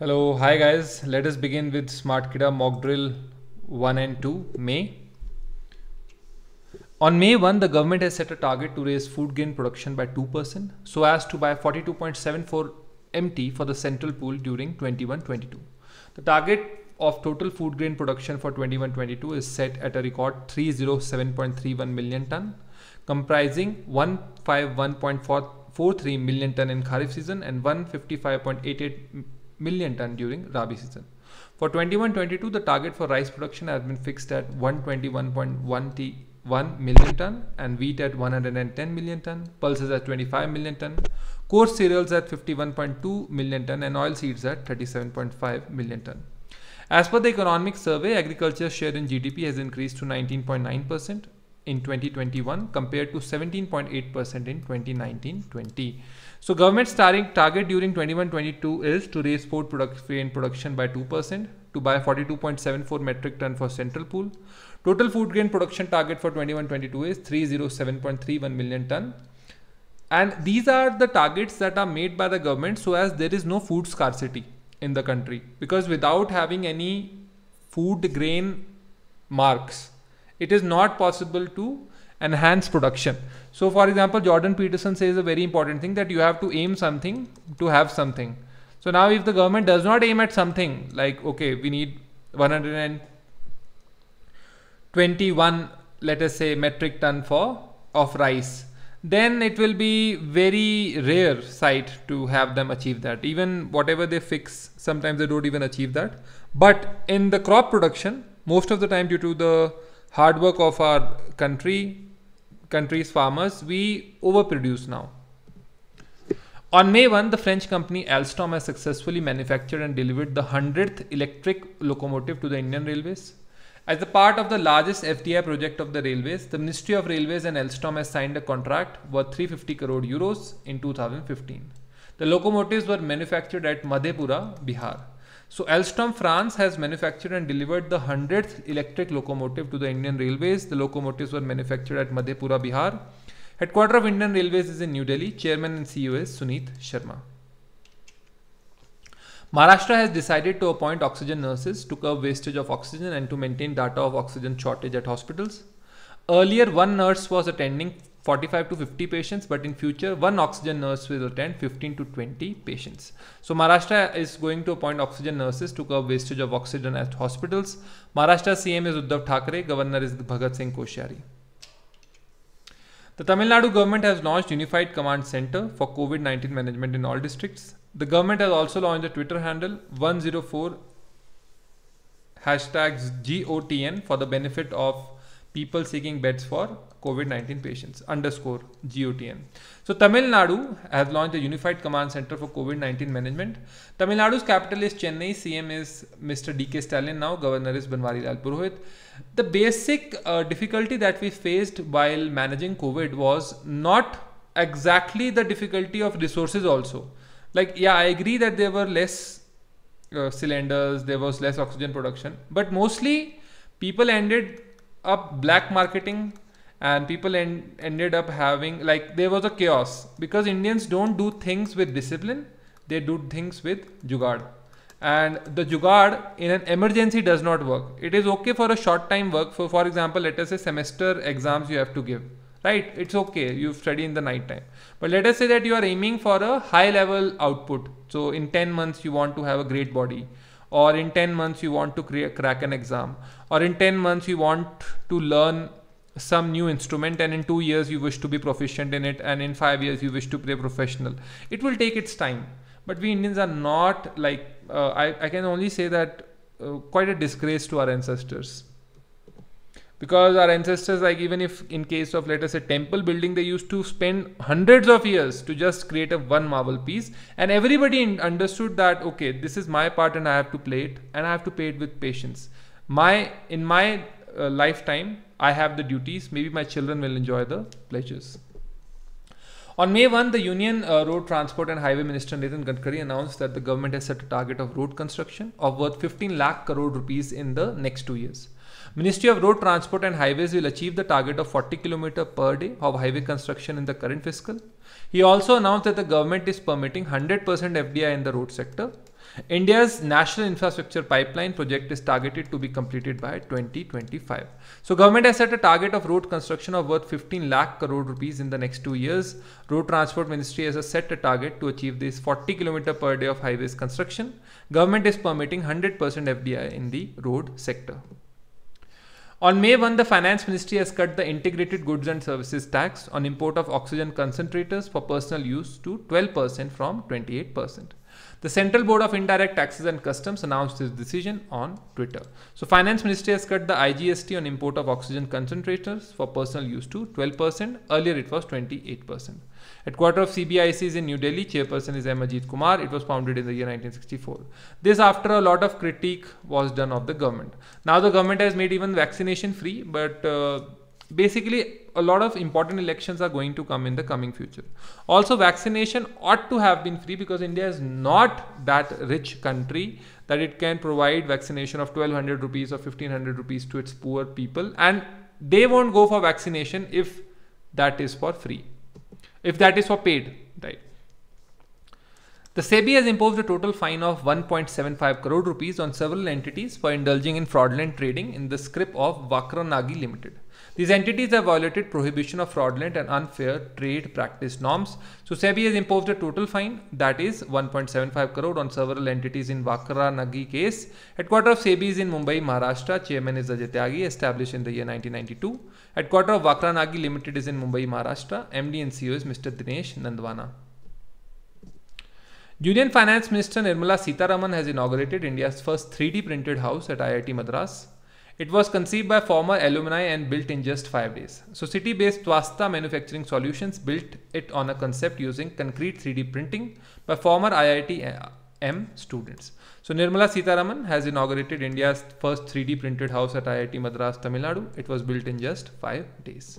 Hello, hi guys. Let us begin with SmartKida mock drill 1 and 2 May. On May 1, the government has set a target to raise food grain production by 2% so as to buy 42.74 MT for the central pool during 21-22. The target of total food grain production for 21-22 is set at a record 307.31 million ton, comprising 151.43 million ton in Kharif season and 155.88 million ton during Rabi season. For 21-22, the target for rice production has been fixed at 121.1 t 1 million ton and wheat at 110 million ton, pulses at 25 million ton, coarse cereals at 51.2 million ton and oil seeds at 37.5 million ton. As per the economic survey, agriculture share in GDP has increased to 19.9% in 2021 compared to 17.8% in 2019-20. So government's target during 21-22 is to raise food grain production by 2%, to buy 42.74 metric ton for central pool. Total food grain production target for 21-22 is 307.31 million ton. And these are the targets that are made by the government so as there is no food scarcity in the country because without having any food grain marks, it is not possible to enhance production. So for example, Jordan Peterson says a very important thing that you have to aim something to have something. So now if the government does not aim at something like, okay, we need 121, let us say metric ton for of rice, then it will be very rare sight to have them achieve that. Even whatever they fix, sometimes they don't even achieve that. But in the crop production, most of the time due to the hard work of our country, country's farmers, we overproduce now. On May 1, the French company Alstom has successfully manufactured and delivered the 100th electric locomotive to the Indian Railways. As a part of the largest FDI project of the railways, the Ministry of Railways and Alstom has signed a contract worth 350 crore euros in 2015. The locomotives were manufactured at Madhepura, Bihar. So Alstom France has manufactured and delivered the 100th electric locomotive to the Indian Railways. The locomotives were manufactured at Madhepura, Bihar. Headquarter of Indian Railways is in New Delhi. Chairman and CEO is Sunith Sharma. Maharashtra has decided to appoint oxygen nurses to curb wastage of oxygen and to maintain data of oxygen shortage at hospitals. Earlier, one nurse was attending 45 to 50 patients, but in future, one oxygen nurse will attend 15 to 20 patients. So Maharashtra is going to appoint oxygen nurses to curb wastage of oxygen at hospitals. Maharashtra CM is Uddhav Thackeray, Governor is Bhagat Singh Koshyari. The Tamil Nadu government has launched Unified Command Center for COVID-19 management in all districts. The government has also launched a Twitter handle 104 hashtags GOTN for the benefit of people seeking beds for COVID-19 patients underscore GOTN. So Tamil Nadu has launched a unified command center for COVID-19 management. Tamil Nadu's capital is Chennai. CM is Mr. D.K. Stalin. Now Governor is Banwarilal Purohit. The basic uh, difficulty that we faced while managing COVID was not exactly the difficulty of resources also. Like, yeah, I agree that there were less uh, cylinders, there was less oxygen production, but mostly people ended up black marketing and people en- ended up having like there was a chaos because Indians don't do things with discipline; they do things with jugaad. And the jugaad in an emergency does not work. It is okay for a short time work. For for example, let us say semester exams you have to give right it's okay you study in the night time but let us say that you are aiming for a high level output so in 10 months you want to have a great body or in 10 months you want to crack an exam or in 10 months you want to learn some new instrument and in two years you wish to be proficient in it and in five years you wish to play professional it will take its time but we indians are not like uh, I, I can only say that uh, quite a disgrace to our ancestors because our ancestors like even if in case of let us say temple building they used to spend hundreds of years to just create a one marble piece and everybody understood that okay this is my part and i have to play it and i have to play it with patience my in my uh, lifetime, I have the duties. Maybe my children will enjoy the pleasures. On May 1, the Union uh, Road Transport and Highway Minister Nitin Gadkari announced that the government has set a target of road construction of worth 15 lakh crore rupees in the next two years. Ministry of Road Transport and Highways will achieve the target of 40 km per day of highway construction in the current fiscal. He also announced that the government is permitting 100% FDI in the road sector. India's national infrastructure pipeline project is targeted to be completed by 2025. So government has set a target of road construction of worth 15 lakh crore rupees in the next two years. Road Transport Ministry has set a target to achieve this 40 kilometer per day of highways construction. Government is permitting 100% FDI in the road sector. On May 1, the Finance Ministry has cut the integrated goods and services tax on import of oxygen concentrators for personal use to 12% from 28%. The Central Board of Indirect Taxes and Customs announced this decision on Twitter. So Finance Ministry has cut the IGST on import of oxygen concentrators for personal use to 12%. Earlier it was 28%. At quarter of CBICs in New Delhi, chairperson is Amarjit Kumar. It was founded in the year 1964. This after a lot of critique was done of the government. Now the government has made even vaccination free, but uh, basically a lot of important elections are going to come in the coming future. Also, vaccination ought to have been free because India is not that rich country that it can provide vaccination of 1200 rupees or 1500 rupees to its poor people and they won't go for vaccination if that is for free if that is for paid right the SEBI has imposed a total fine of 1.75 crore rupees on several entities for indulging in fraudulent trading in the scrip of Vakranagi Limited. These entities have violated prohibition of fraudulent and unfair trade practice norms. So SEBI has imposed a total fine that is 1.75 crore on several entities in Vakra Nagi case. Headquarter of SEBI is in Mumbai, Maharashtra. Chairman is Ajay Tyagi, established in the year 1992. Headquarter of Vakra Nagi Limited is in Mumbai, Maharashtra. MD and CEO is Mr. Dinesh Nandwana. Union Finance Minister Nirmala Sitaraman has inaugurated India's first 3D printed house at IIT Madras. It was conceived by former alumni and built in just five days. So city-based Twasta Manufacturing Solutions built it on a concept using concrete 3D printing by former IIT uh, M students. So Nirmala Sitaraman has inaugurated India's first 3D printed house at IIT Madras, Tamil Nadu. It was built in just five days.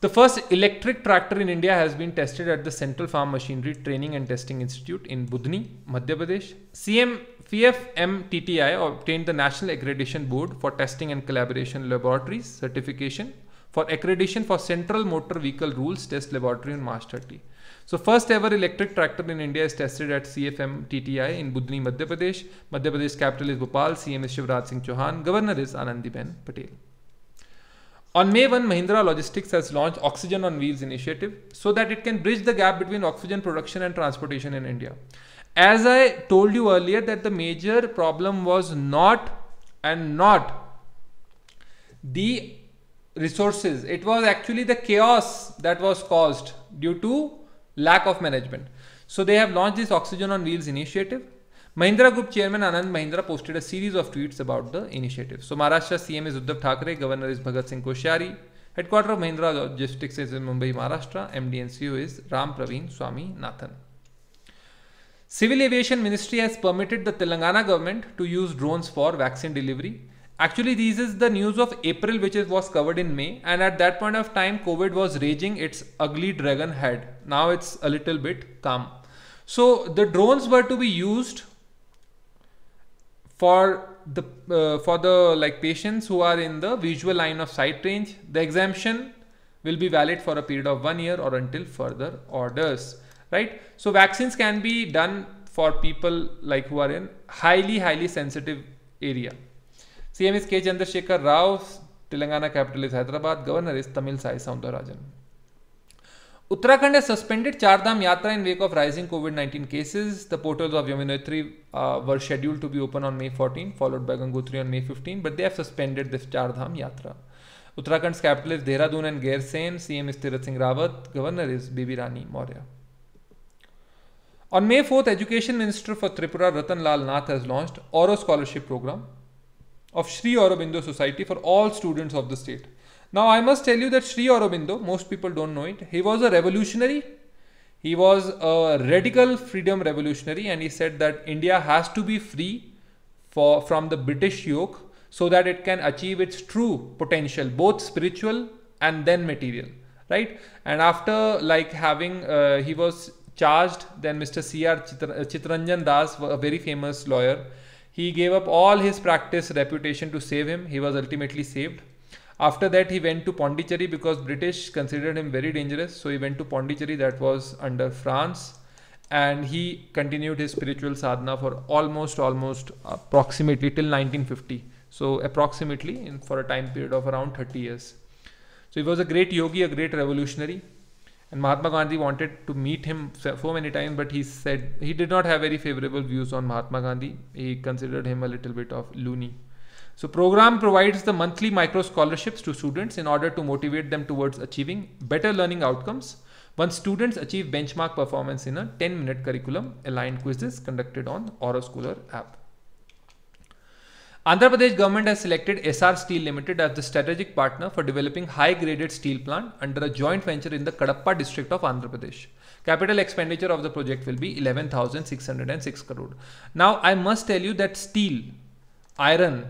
The first electric tractor in India has been tested at the Central Farm Machinery Training and Testing Institute in Budni, Madhya Pradesh. CM TTI obtained the National Accreditation Board for Testing and Collaboration Laboratories certification for accreditation for Central Motor Vehicle Rules Test Laboratory in March 30. So first ever electric tractor in India is tested at CFMTTI in Budni, Madhya Pradesh. Madhya Pradesh capital is Bhopal, CM is Shivraj Singh Chauhan, Governor is Anandiben Patel. On May 1, Mahindra Logistics has launched Oxygen on Wheels initiative so that it can bridge the gap between oxygen production and transportation in India. As I told you earlier that the major problem was not and not the resources. It was actually the chaos that was caused due to lack of management. So they have launched this Oxygen on Wheels initiative. Mahindra Group Chairman Anand Mahindra posted a series of tweets about the initiative. So Maharashtra CM is Uddhav Thackeray, Governor is Bhagat Singh Koshari, Headquarter of Mahindra Logistics is in Mumbai, Maharashtra, MD and CEO is Ram Praveen Swami Nathan. Civil Aviation Ministry has permitted the Telangana government to use drones for vaccine delivery. Actually, this is the news of April which was covered in May and at that point of time COVID was raging its ugly dragon head. Now it's a little bit calm. So the drones were to be used for the uh, for the like patients who are in the visual line of sight range. The exemption will be valid for a period of 1 year or until further orders. right? So vaccines can be done for people like who are in highly, highly sensitive area. CM is K. Chandrasekhar Rao, Telangana capital is Hyderabad, governor is Tamil Sai Soundarajan. Uttarakhand has suspended Chardham Yatra in wake of rising COVID-19 cases. The portals of Yamunotri uh, were scheduled to be open on May 14, followed by Gangotri on May 15, but they have suspended this Chardham Yatra. Uttarakhand's capital is Dehradun and Gair Sen. CM is Tirat Singh Rawat. Governor is Bibi Rani Maurya. On May 4th, Education Minister for Tripura Ratan Lal Nath has launched Oro Scholarship Program of Sri Aurobindo Society for all students of the state. Now, I must tell you that Sri Aurobindo, most people don't know it, he was a revolutionary. He was a radical freedom revolutionary and he said that India has to be free for, from the British yoke so that it can achieve its true potential, both spiritual and then material, right? And after like having, uh, he was charged Then Mr. C.R. Uh, Chitranjan Das, a very famous lawyer. He gave up all his practice reputation to save him. He was ultimately saved. After that, he went to Pondicherry because British considered him very dangerous. So he went to Pondicherry, that was under France, and he continued his spiritual sadhana for almost, almost approximately till 1950. So approximately in, for a time period of around 30 years. So he was a great yogi, a great revolutionary. And Mahatma Gandhi wanted to meet him so many times, but he said he did not have very favorable views on Mahatma Gandhi. He considered him a little bit of loony. So program provides the monthly micro scholarships to students in order to motivate them towards achieving better learning outcomes. Once students achieve benchmark performance in a 10 minute curriculum, aligned quizzes conducted on Oroscholar app. Andhra Pradesh government has selected SR Steel Limited as the strategic partner for developing high-graded steel plant under a joint venture in the Kadapa district of Andhra Pradesh. Capital expenditure of the project will be 11,606 crore. Now, I must tell you that steel, iron,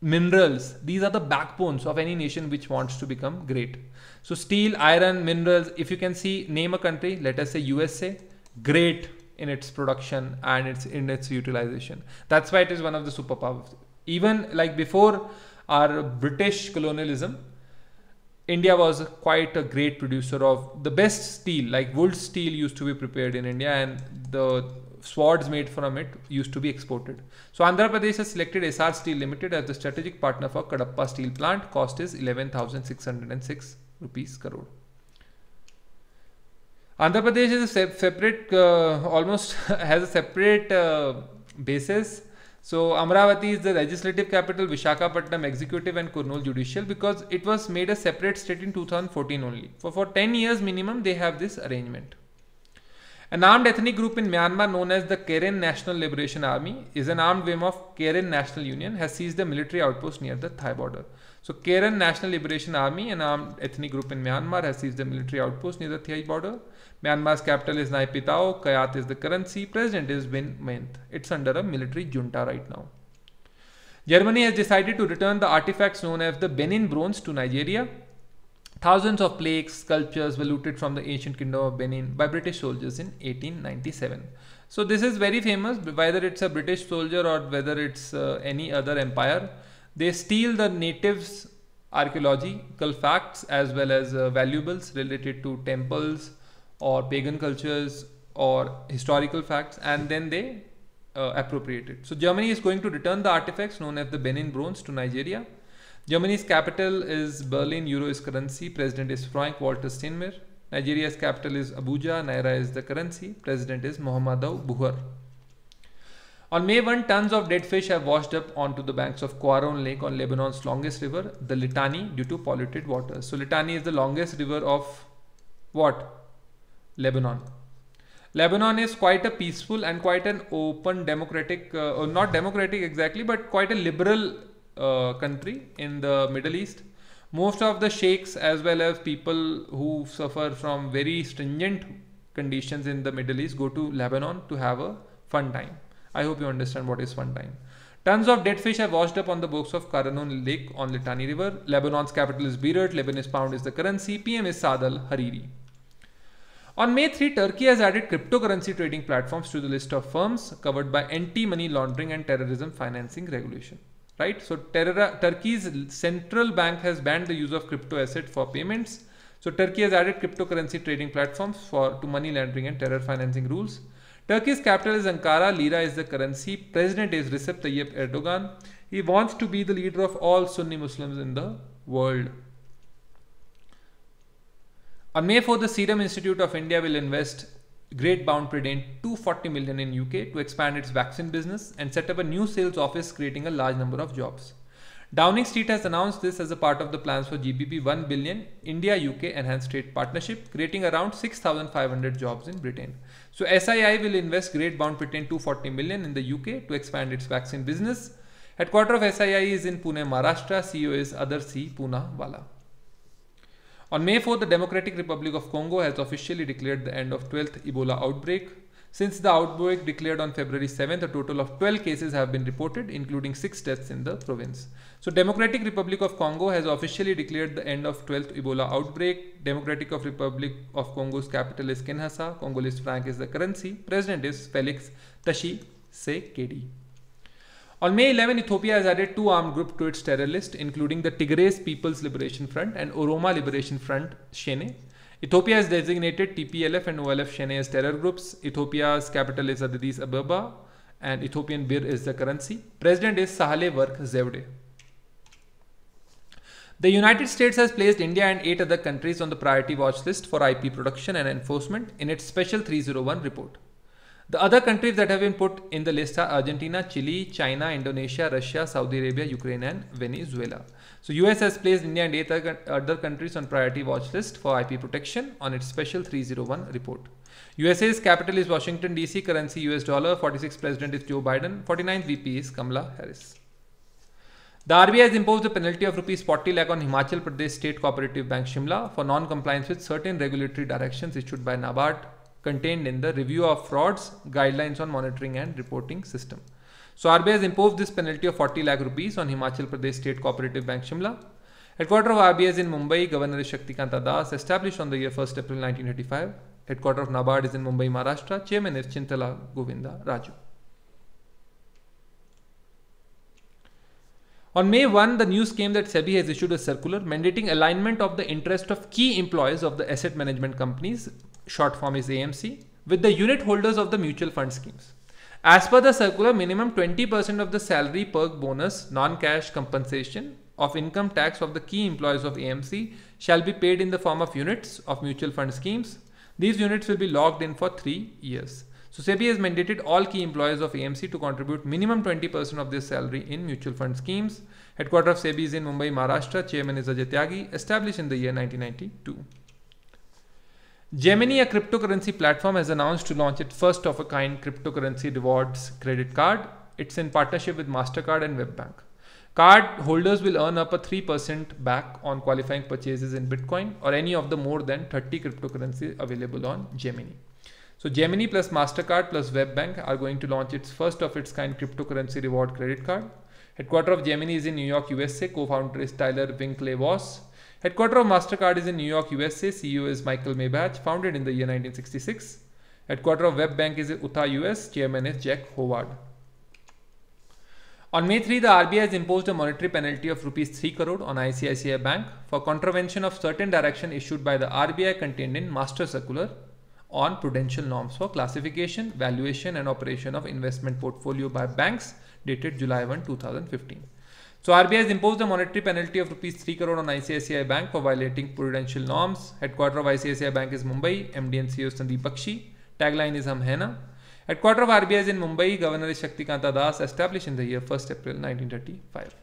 minerals, these are the backbones of any nation which wants to become great. So steel, iron, minerals, if you can see, name a country, let us say USA, great in its production and its in its utilization. That's why it is one of the superpowers even like before our British colonialism, India was quite a great producer of the best steel. Like wood steel used to be prepared in India, and the swords made from it used to be exported. So Andhra Pradesh has selected SR Steel Limited as the strategic partner for Kadapa Steel Plant. Cost is 11,606 rupees crore. Andhra Pradesh is a separate, uh, almost has a separate uh, basis so Amravati is the legislative capital, Vishakhapatnam executive and Kurnool judicial because it was made a separate state in 2014 only. For, for 10 years minimum they have this arrangement. An armed ethnic group in Myanmar known as the Karen National Liberation Army is an armed wing of Karen National Union has seized a military outpost near the Thai border. So Karen National Liberation Army, an armed ethnic group in Myanmar has seized a military outpost near the Thai border. Myanmar's capital is Naypyidaw. Kayat is the currency. President is Win Myint. It's under a military junta right now. Germany has decided to return the artifacts known as the Benin Bronze to Nigeria. Thousands of plaques, sculptures were looted from the ancient kingdom of Benin by British soldiers in 1897. So this is very famous, whether it's a British soldier or whether it's uh, any other empire. They steal the natives' archaeological facts as well as uh, valuables related to temples, or pagan cultures or historical facts and then they uh, appropriate it. So Germany is going to return the artifacts known as the Benin Bronze to Nigeria. Germany's capital is Berlin, euro is currency, president is Frank Walter Steinmeier. Nigeria's capital is Abuja, naira is the currency, president is Mohamedou Buhar. On May 1, tons of dead fish have washed up onto the banks of Quaron Lake on Lebanon's longest river, the Litani, due to polluted water. So Litani is the longest river of what? Lebanon. Lebanon is quite a peaceful and quite an open democratic, uh, not democratic exactly, but quite a liberal uh, country in the Middle East. Most of the sheikhs, as well as people who suffer from very stringent conditions in the Middle East, go to Lebanon to have a fun time. I hope you understand what is fun time. Tons of dead fish are washed up on the books of Karanun Lake on Litani River. Lebanon's capital is Beirut. Lebanese pound is the currency. PM is Sadal Hariri. On May 3, Turkey has added cryptocurrency trading platforms to the list of firms covered by anti-money laundering and terrorism financing regulation. Right? So Turkey's central bank has banned the use of crypto asset for payments. So Turkey has added cryptocurrency trading platforms for to money laundering and terror financing rules. Turkey's capital is Ankara, lira is the currency. President is Recep Tayyip Erdogan. He wants to be the leader of all Sunni Muslims in the world. On May 4, the Serum Institute of India will invest Great Bound Predent 240 million in UK to expand its vaccine business and set up a new sales office creating a large number of jobs. Downing Street has announced this as a part of the plans for GBP 1 billion India UK enhanced trade partnership creating around 6500 jobs in Britain. So SII will invest Great Bound Britain 240 million in the UK to expand its vaccine business. Headquarter of SII is in Pune, Maharashtra. CEO is Other C Pune Wala. On May 4, the Democratic Republic of Congo has officially declared the end of 12th Ebola outbreak. Since the outbreak declared on February 7th, a total of 12 cases have been reported, including 6 deaths in the province. So Democratic Republic of Congo has officially declared the end of 12th Ebola outbreak. Democratic of Republic of Congo's capital is Kinshasa. Congolese franc is the currency. President is Felix Tashi Sekedi. On May 11, Ethiopia has added two armed groups to its terror list, including the Tigray People's Liberation Front and Oroma Liberation Front Shene. Ethiopia has designated TPLF and OLF Shene as terror groups. Ethiopia's capital is Addis Ababa, and Ethiopian birr is the currency. President is Sahale Work Zewde. The United States has placed India and eight other countries on the priority watch list for IP production and enforcement in its Special 301 report. The other countries that have been put in the list are Argentina, Chile, China, Indonesia, Russia, Saudi Arabia, Ukraine and Venezuela. So US has placed India and eight other countries on priority watch list for IP protection on its special 301 report. USA's capital is Washington DC, currency US dollar, 46th president is Joe Biden, 49th VP is Kamala Harris. The RBI has imposed a penalty of rupees 40 lakh on Himachal Pradesh State Cooperative Bank Shimla for non-compliance with certain regulatory directions issued by NABARD contained in the Review of Frauds Guidelines on Monitoring and Reporting System. So RBI has imposed this penalty of 40 lakh rupees on Himachal Pradesh State Cooperative Bank Shimla. Headquarter of RBI is in Mumbai. Governor is Shaktikanta Das, established on the year 1st April 1985. Headquarter of NABARD is in Mumbai, Maharashtra. Chairman is Chintala Govinda Raju. On May 1, the news came that SEBI has issued a circular mandating alignment of the interest of key employees of the asset management companies short form is AMC, with the unit holders of the mutual fund schemes. As per the circular, minimum 20% of the salary, perk, bonus, non-cash compensation of income tax of the key employees of AMC shall be paid in the form of units of mutual fund schemes. These units will be locked in for three years. So SEBI has mandated all key employees of AMC to contribute minimum 20% of their salary in mutual fund schemes. Headquarters of SEBI is in Mumbai, Maharashtra. Chairman is Ajay Tyagi, established in the year 1992. Gemini, a cryptocurrency platform, has announced to launch its first of a kind cryptocurrency rewards credit card. It's in partnership with MasterCard and WebBank. Card holders will earn up a 3% back on qualifying purchases in Bitcoin or any of the more than 30 cryptocurrencies available on Gemini. So Gemini plus MasterCard plus WebBank are going to launch its first of its kind cryptocurrency reward credit card. Headquarter of Gemini is in New York, USA. Co-founder is Tyler Winklevoss. Headquarter of MasterCard is in New York, USA. CEO is Michael Maybach, founded in the year 1966. Headquarter of WebBank is in Utah, US. Chairman is Jack Howard. On May 3, the RBI has imposed a monetary penalty of rupees 3 crore on ICICI Bank for contravention of certain direction issued by the RBI contained in Master Circular on prudential norms for classification, valuation and operation of investment portfolio by banks dated July 1, 2015. So RBI has imposed a monetary penalty of rupees 3 crore on ICICI Bank for violating prudential norms. Headquarter of ICICI Bank is Mumbai. MD and CEO Sandeep Bakshi. Tagline is Hum Hai Na. Headquarter of RBI is in Mumbai. Governor is Shaktikanta Das, established in the year 1st April 1935.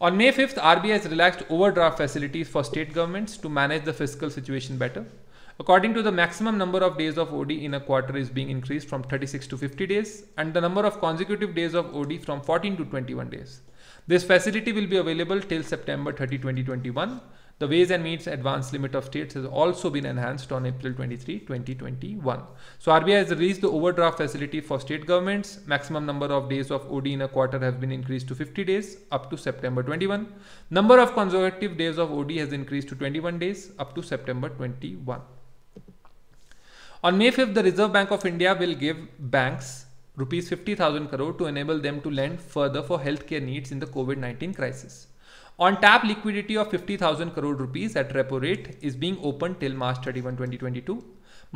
On May 5th, RBI has relaxed overdraft facilities for state governments to manage the fiscal situation better. According to the maximum number of days of OD in a quarter is being increased from 36 to 50 days and the number of consecutive days of OD from 14 to 21 days. This facility will be available till September 30, 2021. The Ways and Means Advanced Limit of States has also been enhanced on April 23, 2021. So RBI has released the overdraft facility for state governments. Maximum number of days of OD in a quarter have been increased to 50 days up to September 21. Number of conservative days of OD has increased to 21 days up to September 21. On May 5th, the Reserve Bank of India will give banks rupees 50000 crore to enable them to lend further for healthcare needs in the covid-19 crisis on tap liquidity of 50000 crore rupees at repo rate is being opened till march 31 2022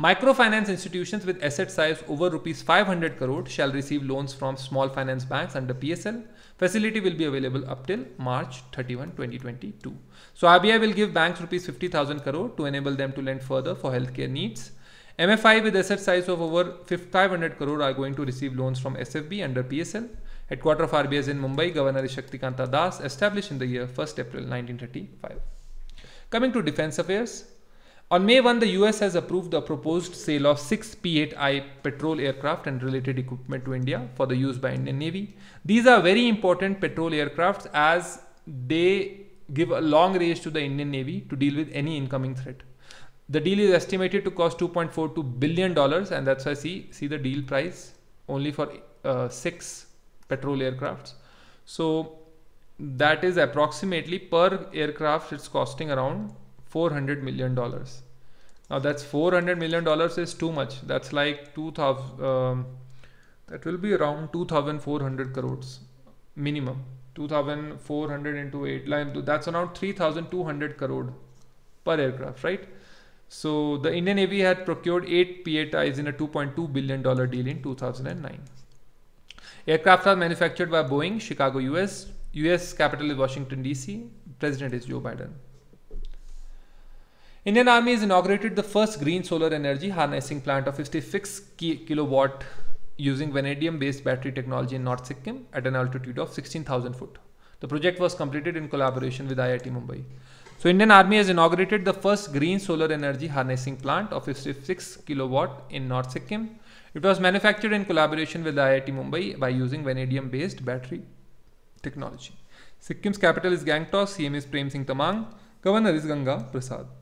Microfinance institutions with asset size over rupees 500 crore shall receive loans from small finance banks under PSL. Facility will be available up till March 31, 2022. So RBI will give banks rupees 50,000 crore to enable them to lend further for healthcare needs. MFI with asset size of over 500 crore are going to receive loans from SFB under PSL. Headquarter of RBI is in Mumbai. Governor Shaktikanta Das, established in the year 1st April 1935. Coming to defense affairs. On May 1, the US has approved the proposed sale of six P 8I patrol aircraft and related equipment to India for the use by Indian Navy. These are very important patrol aircrafts as they give a long range to the Indian Navy to deal with any incoming threat. The deal is estimated to cost 2.42 billion dollars, and that's why see see the deal price only for uh, six petrol aircrafts. So that is approximately per aircraft it's costing around 400 million dollars. Now that's 400 million dollars is too much. That's like 2,000. Um, that will be around 2,400 crores minimum. 2,400 into 8 line. That's around 3,200 crore per aircraft, right? So the Indian Navy had procured eight PATIs in a $2.2 billion deal in 2009. Aircraft are manufactured by Boeing, Chicago, US. US capital is Washington, D.C. President is Joe Biden. Indian Army has inaugurated the first green solar energy harnessing plant of 56 kilowatt using vanadium-based battery technology in North Sikkim at an altitude of 16,000 foot. The project was completed in collaboration with IIT Mumbai. So Indian army has inaugurated the first green solar energy harnessing plant of fifty six kilo watt in north Sikkim it was manufactured in collaboration with I I T Mumbai by using vanadium based battery technology Sikkim's capital is Gangtok C M is Prem Singh Tamang governor is Ganga Prasad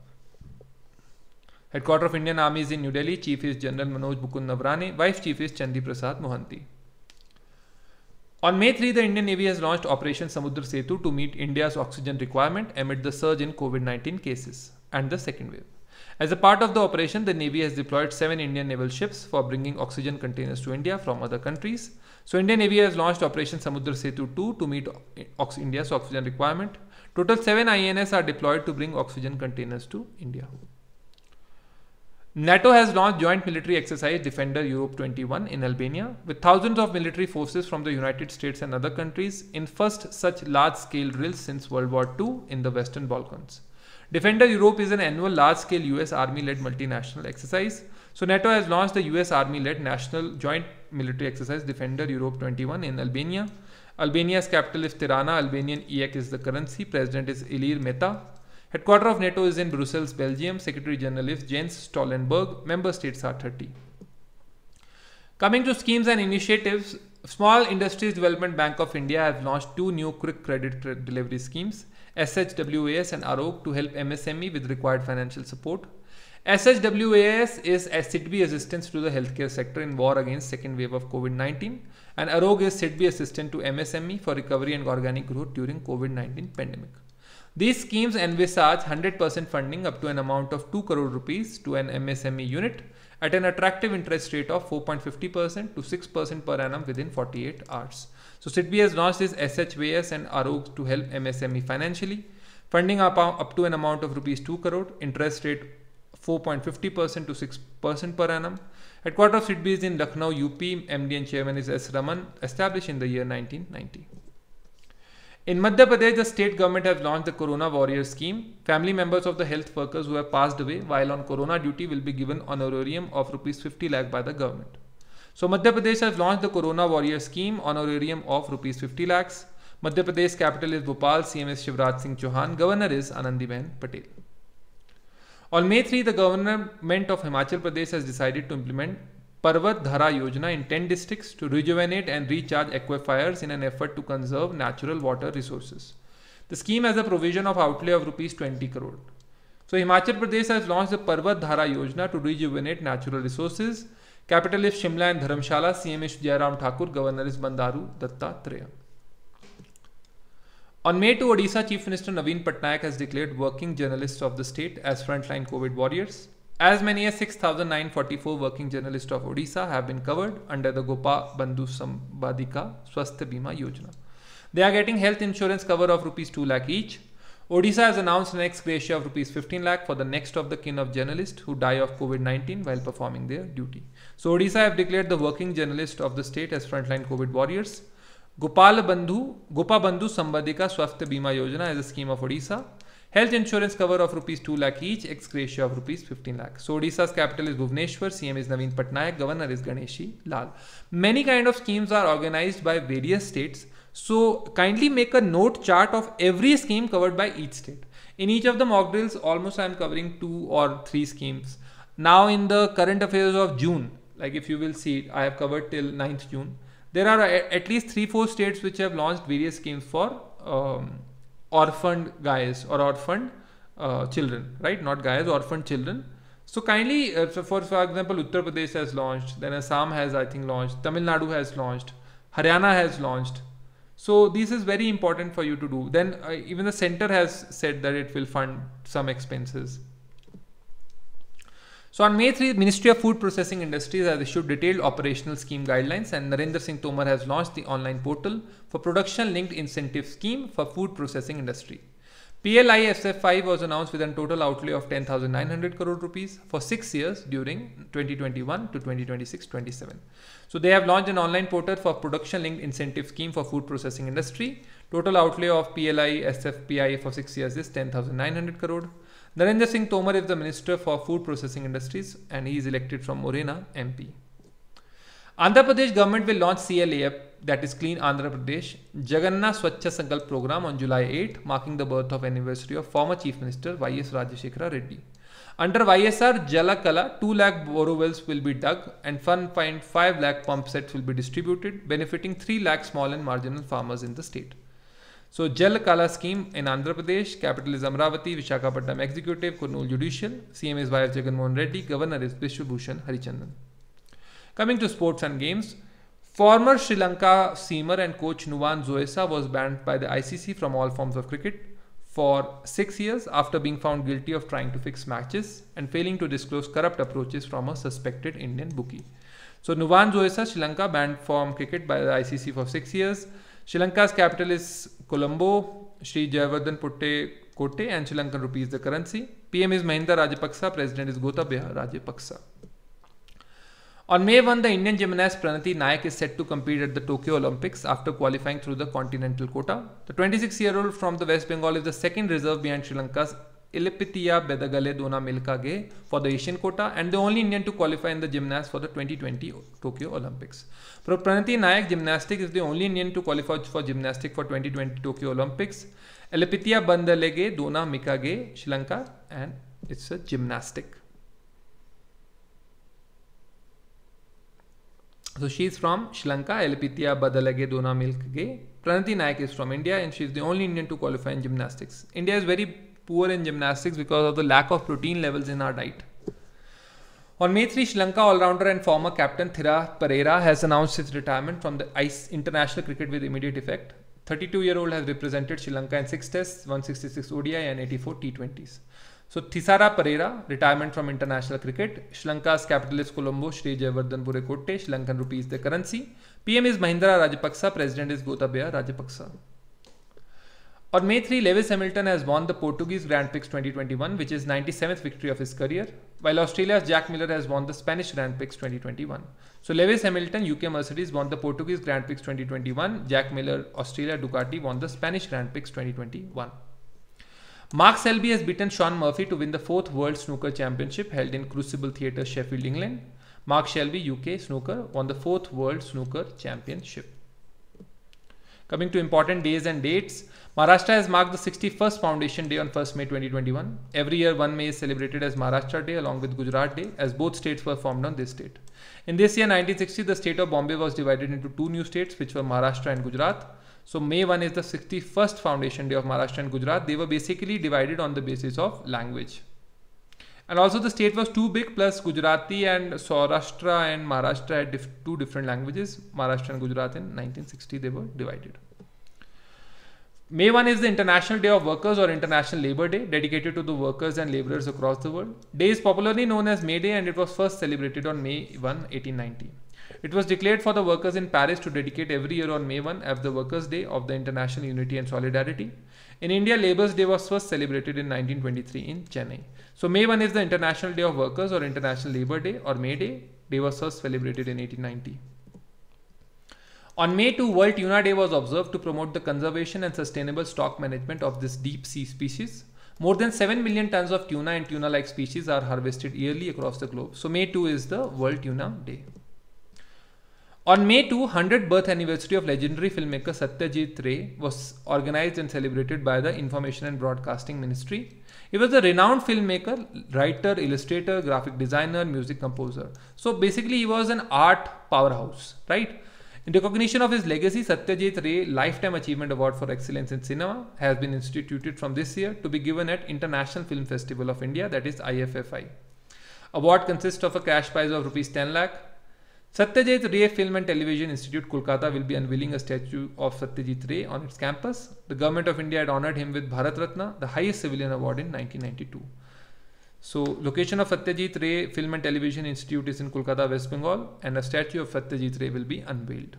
headquarter of Indian army is in new Delhi chief is general Manoj Mukund Naravane vice chief is Chandi Prasad Mohanty On May 3, the Indian Navy has launched Operation Samudra Setu to meet India's oxygen requirement amid the surge in COVID 19 cases and the second wave. As a part of the operation, the Navy has deployed seven Indian naval ships for bringing oxygen containers to India from other countries. So, Indian Navy has launched Operation Samudra Setu 2 to meet Ox India's oxygen requirement. Total seven INS are deployed to bring oxygen containers to India. NATO has launched joint military exercise Defender Europe 21 in Albania with thousands of military forces from the United States and other countries in first such large-scale drill since World War II in the Western Balkans. Defender Europe is an annual large-scale US Army-led multinational exercise. So NATO has launched the US Army-led national joint military exercise Defender Europe 21 in Albania. Albania's capital is Tirana. Albanian EEC is the currency. President is Ilir Meta. Headquarter of NATO is in Brussels, Belgium. Secretary General is Jens Stoltenberg. Member states are 30. Coming to schemes and initiatives, Small Industries Development Bank of India have launched two new quick credit delivery schemes, SHWAS and AROG, to help MSME with required financial support. SHWAS is SIDBI assistance to the healthcare sector in war against second wave of COVID-19 and AROG is SIDBI assistance to MSME for recovery and organic growth during COVID-19 pandemic. These schemes envisage 100% funding up to an amount of 2 crore rupees to an MSME unit at an attractive interest rate of 4.50% to 6% per annum within 48 hours. So SIDBI has launched this SHVS and ROGs to help MSME financially. Funding up, up to an amount of rupees 2 crore, interest rate 4.50% to 6% per annum. Headquarter of SIDBI is in Lucknow, UP. MD and chairman is S. Raman, established in the year 1990. In Madhya Pradesh, the state government has launched the Corona Warrior Scheme. Family members of the health workers who have passed away while on Corona duty will be given honorarium of rupees 50 lakh by the government. So Madhya Pradesh has launched the Corona Warrior Scheme, honorarium of rupees 50 lakhs. Madhya Pradesh capital is Bhopal, CM is Shivraj Singh Chauhan, governor is Anandiben Patel. On May 3, the government of Himachal Pradesh has decided to implement Parvat Dhara Yojana in ten district to rejuvenate and recharge aquifers in an effort to conserve natural water resources the scheme has a provision of outlay of rupees twenty crore so Himachal Pradesh has launch the Parvat Dhara Yojana to rejuvenate natural resources capital is Shimla and Dharamshala CM is Jairam Thakur governor is Bandaru Dattatreya on May two Odisha chief minister Naveen Patnaik has declared working journalist of the state as frontline COVID warriors As many as 6,944 working journalists of Odisha have been covered under the Gopa Bandhu Sambadika Swasthya Bima Yojana. They are getting health insurance cover of Rs 2 lakh each. Odisha has announced an ex gratia of Rs 15 lakh for the next of the kin of journalists who die of COVID-19 while performing their duty. So Odisha have declared the working journalists of the state as frontline COVID warriors. Gopal Bandhu, Gopa Bandhu Sambadika Swasthya Bima Yojana is a scheme of Odisha Health insurance cover of rupees 2 lakh each, ex gratia of rupees 15 lakh. So Odisha's capital is Bhuvneshwar, CM is Naveen Patnaik, Governor is Ganeshi Lal. Many kind of schemes are organized by various states. So kindly make a note chart of every scheme covered by each state. In each of the mock drills, almost I am covering two or three schemes. Now in the current affairs of June, like if you will see, I have covered till 9th June. There are at least three, four states which have launched various schemes for um, orphaned guys or orphaned uh, children, right? Not guys, orphaned children. So kindly, uh, so for, for example, Uttar Pradesh has launched, then Assam has, I think, launched, Tamil Nadu has launched, Haryana has launched. So this is very important for you to do. Then uh, even the center has said that it will fund some expenses. So on May 3, Ministry of Food Processing Industries has issued detailed operational scheme guidelines and Narendra Singh Tomar has launched the online portal for production linked incentive scheme for food processing industry. (PLI sf 5 was announced with a total outlay of 10,900 crore rupees for 6 years during 2021 to 2026-27. So they have launched an online portal for production linked incentive scheme for food processing industry. Total outlay of PLI SFPI for 6 years is 10,900 crore. Narendra Singh Tomar is the Minister for Food Processing Industries and he is elected from Morena, MP. Andhra Pradesh government will launch CLAF that is Clean Andhra Pradesh Jagannath Swachha Sangal program on July 8 marking the birth of anniversary of former Chief Minister YS Rajasekhara Reddy. Under YSR Jalakala 2 lakh borewells will be dug and 1.5 lakh pump sets will be distributed benefiting 3 lakh small and marginal farmers in the state. So Jal Kala scheme in Andhra Pradesh, capital is Amravati, Vishakhapatnam Executive, Kurnool Judicial, CM is YS Jagannath Reddy, Governor is Vishnu Bhushan Harichandan. Coming to sports and games, former Sri Lanka seamer and coach Nuwan Zoesa was banned by the ICC from all forms of cricket for six years after being found guilty of trying to fix matches and failing to disclose corrupt approaches from a suspected Indian bookie. So Nuwan Zoesa, Sri Lanka, banned from cricket by the ICC for six years. Sri Lanka's capital is Colombo Sri Jayawardenepura Kotte and Sri Lankan rupees the currency PM is Mahinda Rajapaksa president is is Rajapaksa On May 1, the Indian gymnast Pranati Nayak is set to compete at the Tokyo Olympics after qualifying through the continental quota. The 26 year old from the West Bengal is the second reserve behind Sri Lanka's Ilipithiya Bedagale Dona Milkage for the Asian quota and the only Indian to qualify in the gymnast for the 2020 Tokyo Olympics. Pranati Nayak Gymnastics is the only Indian to qualify for gymnastics for 2020 Tokyo Olympics. Ilipithiya Bandalege Dona Mikage Sri Lanka and it's a gymnastic. So she is from Sri Lanka, Elpithia Badalage Dona Milkage. Pranati Nayak is from India and she is the only Indian to qualify in gymnastics. India is very poor in gymnastics because of the lack of protein levels in our diet. On May 3, Sri Lanka all-rounder and former captain Thira Pereira has announced his retirement from the ICE international cricket with immediate effect. 32-year-old has represented Sri Lanka in six tests, 166 ODI and 84 T20s. So Thisara Pereira, retirement from international cricket. Sri Lanka's capital is Colombo, Sri Jayavardhanapura Kotte. Sri Lankan rupee is the currency. PM is Mahindra Rajapaksa, president is Gotabaya Rajapaksa. On May 3, Lewis Hamilton has won the Portuguese Grand Prix 2021, which is 97th victory of his career, while Australia's Jack Miller has won the Spanish Grand Prix 2021. So Lewis Hamilton, UK Mercedes won the Portuguese Grand Prix 2021, Jack Miller, Australia Ducati won the Spanish Grand Prix 2021. Mark Selby has beaten Sean Murphy to win the fourth World Snooker Championship held in Crucible Theatre, Sheffield, England. Mark Selby, UK snooker, won the fourth World Snooker Championship. Coming to important days and dates, Maharashtra has marked the 61st Foundation Day on 1st May 2021. Every year, 1 May is celebrated as Maharashtra Day along with Gujarat Day, as both states were formed on this date. In this year, 1960, the state of Bombay was divided into two new states, which were Maharashtra and Gujarat. So May 1 is the 61st Foundation Day of Maharashtra and Gujarat. They were basically divided on the basis of language. And also the state was too big plus Gujarati and Saurashtra and Maharashtra had diff two different languages. Maharashtra and Gujarat in 1960 they were divided. May 1 is the International Day of Workers or International Labour Day dedicated to the workers and labourers across the world. Day is popularly known as May Day and it was first celebrated on May 1, 1890. It was declared for the workers in Paris to dedicate every year on May 1 as the Workers' Day of the International Unity and Solidarity. In India, Labour's Day was first celebrated in 1923 in Chennai. So May 1 is the International Day of Workers or International Labour Day or May Day. Day was first celebrated in 1890. On May 2, World Tuna Day was observed to promote the conservation and sustainable stock management of this deep sea species. More than 7 million tons of tuna and tuna-like species are harvested yearly across the globe. So May 2 is the World Tuna Day. On May 2, 100th birth anniversary of legendary filmmaker Satyajit Ray was organized and celebrated by the Information and Broadcasting Ministry. He was a renowned filmmaker, writer, illustrator, graphic designer, music composer. So basically he was an art powerhouse, right? In recognition of his legacy, Satyajit Ray Lifetime Achievement Award for Excellence in Cinema has been instituted from this year to be given at International Film Festival of India, that is IFFI. Award consists of a cash prize of rupees 10 lakh. Satyajit Ray Film and Television Institute Kolkata will be unveiling a statue of Satyajit Ray on its campus. The government of India had honored him with Bharat Ratna, the highest civilian award in 1992. So location of Satyajit Ray Film and Television Institute is in Kolkata, West Bengal and a statue of Satyajit Ray will be unveiled.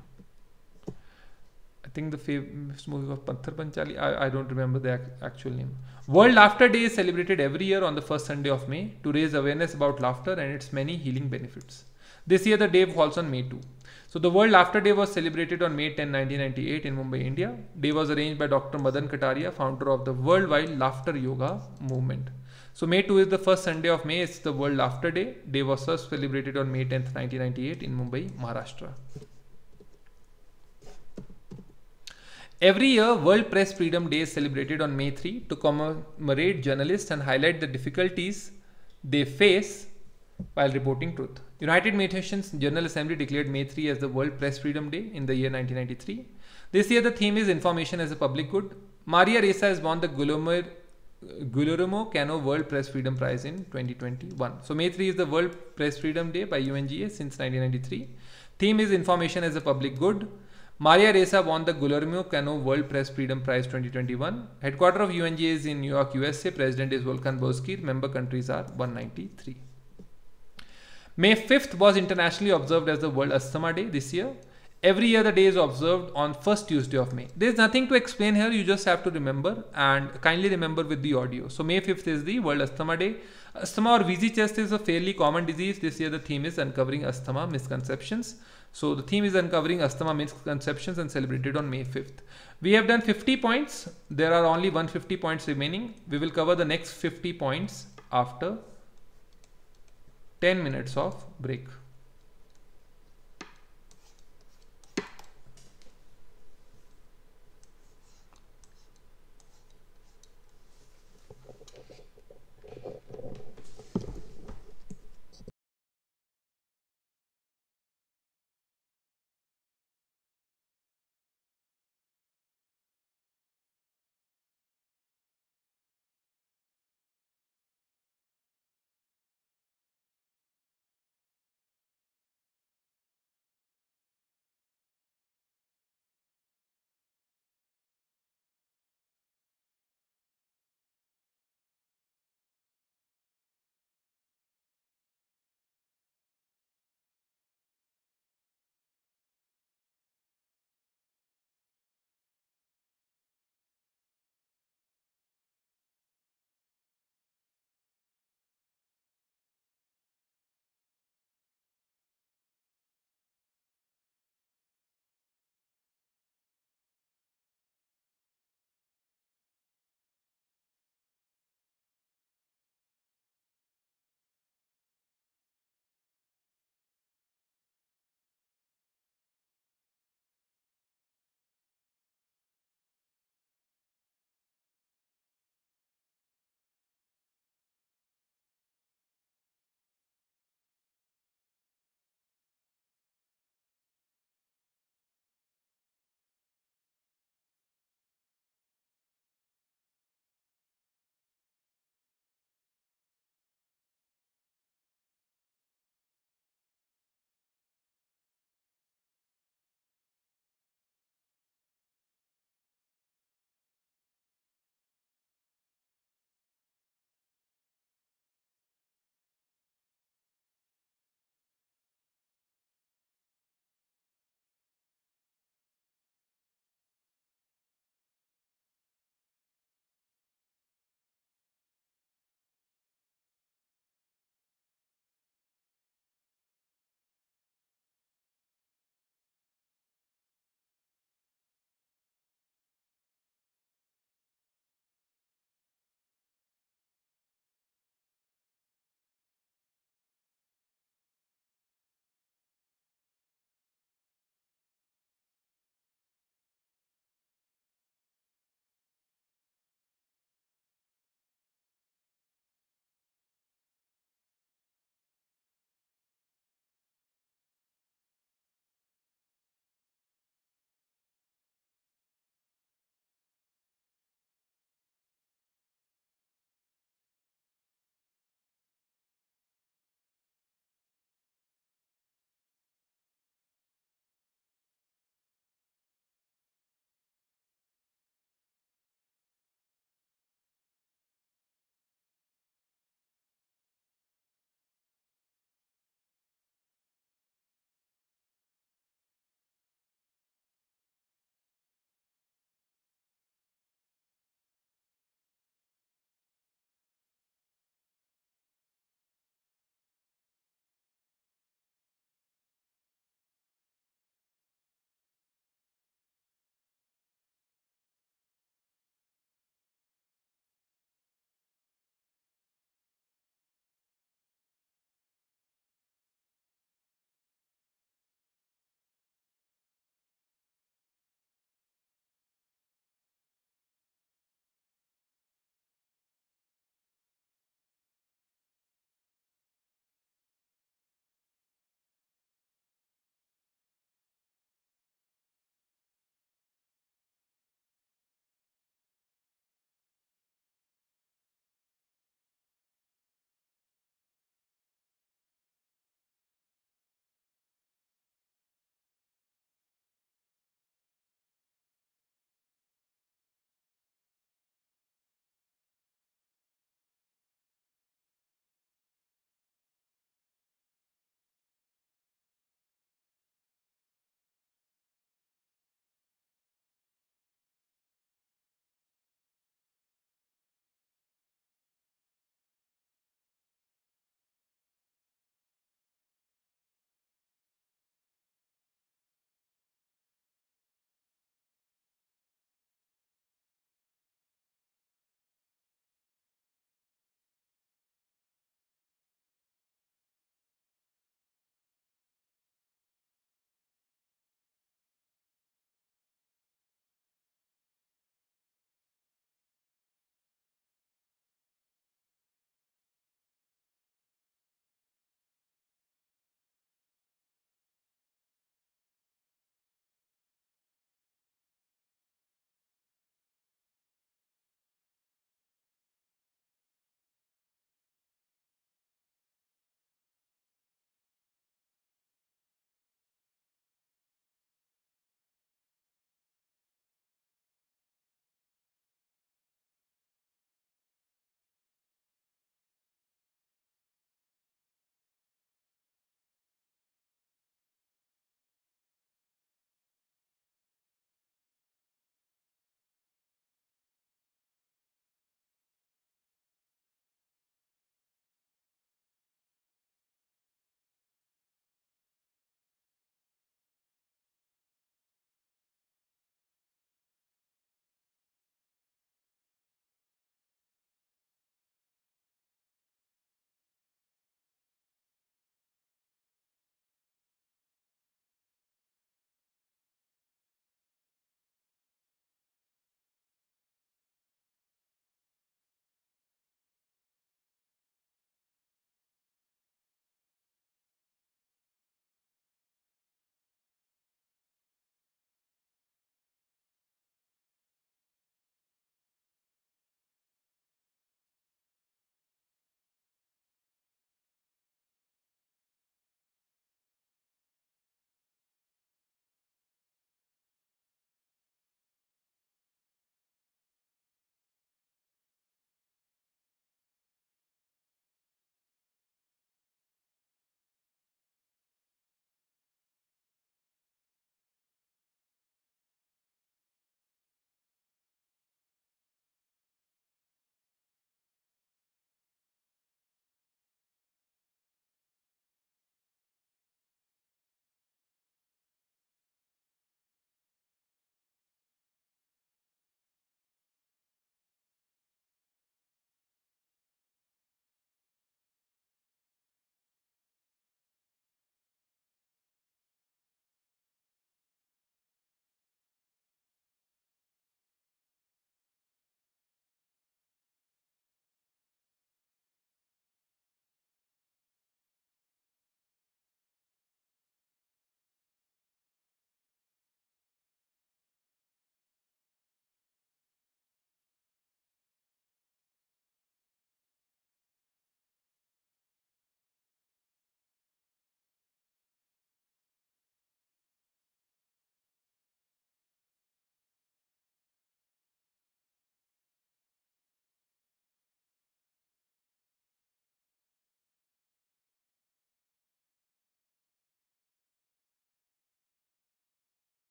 I think the famous movie of Panthar Panchali, I, I don't remember the actual name. World Laughter Day is celebrated every year on the first Sunday of May to raise awareness about laughter and its many healing benefits. This year the day falls on May 2. So the World Laughter Day was celebrated on May 10, 1998 in Mumbai, India. Day was arranged by Dr. Madan Kataria, founder of the Worldwide Laughter Yoga Movement. So May 2 is the first Sunday of May. It's the World Laughter Day. Day was first celebrated on May 10th, 1998 in Mumbai, Maharashtra. Every year, World Press Freedom Day is celebrated on May 3 to commemorate journalists and highlight the difficulties they face while reporting truth. United Nations General Assembly declared May 3 as the World Press Freedom Day in the year 1993. This year, the theme is Information as a Public Good. Maria Ressa has won the Guillermo Guillermo Cano World Press Freedom Prize in 2021. So May 3 is the World Press Freedom Day by UNGA since 1993. Theme is information as a public good. Maria Reza won the Guillermo Cano World Press Freedom Prize 2021. Headquarter of UNGA is in New York, USA. President is Volkan Bozkir. Member countries are 193. May 5th was internationally observed as the World Asthma Day this year every year the day is observed on first tuesday of may there's nothing to explain here you just have to remember and kindly remember with the audio so may 5th is the world asthma day asthma or vz chest is a fairly common disease this year the theme is uncovering asthma misconceptions so the theme is uncovering asthma misconceptions and celebrated on may 5th we have done 50 points there are only 150 points remaining we will cover the next 50 points after 10 minutes of break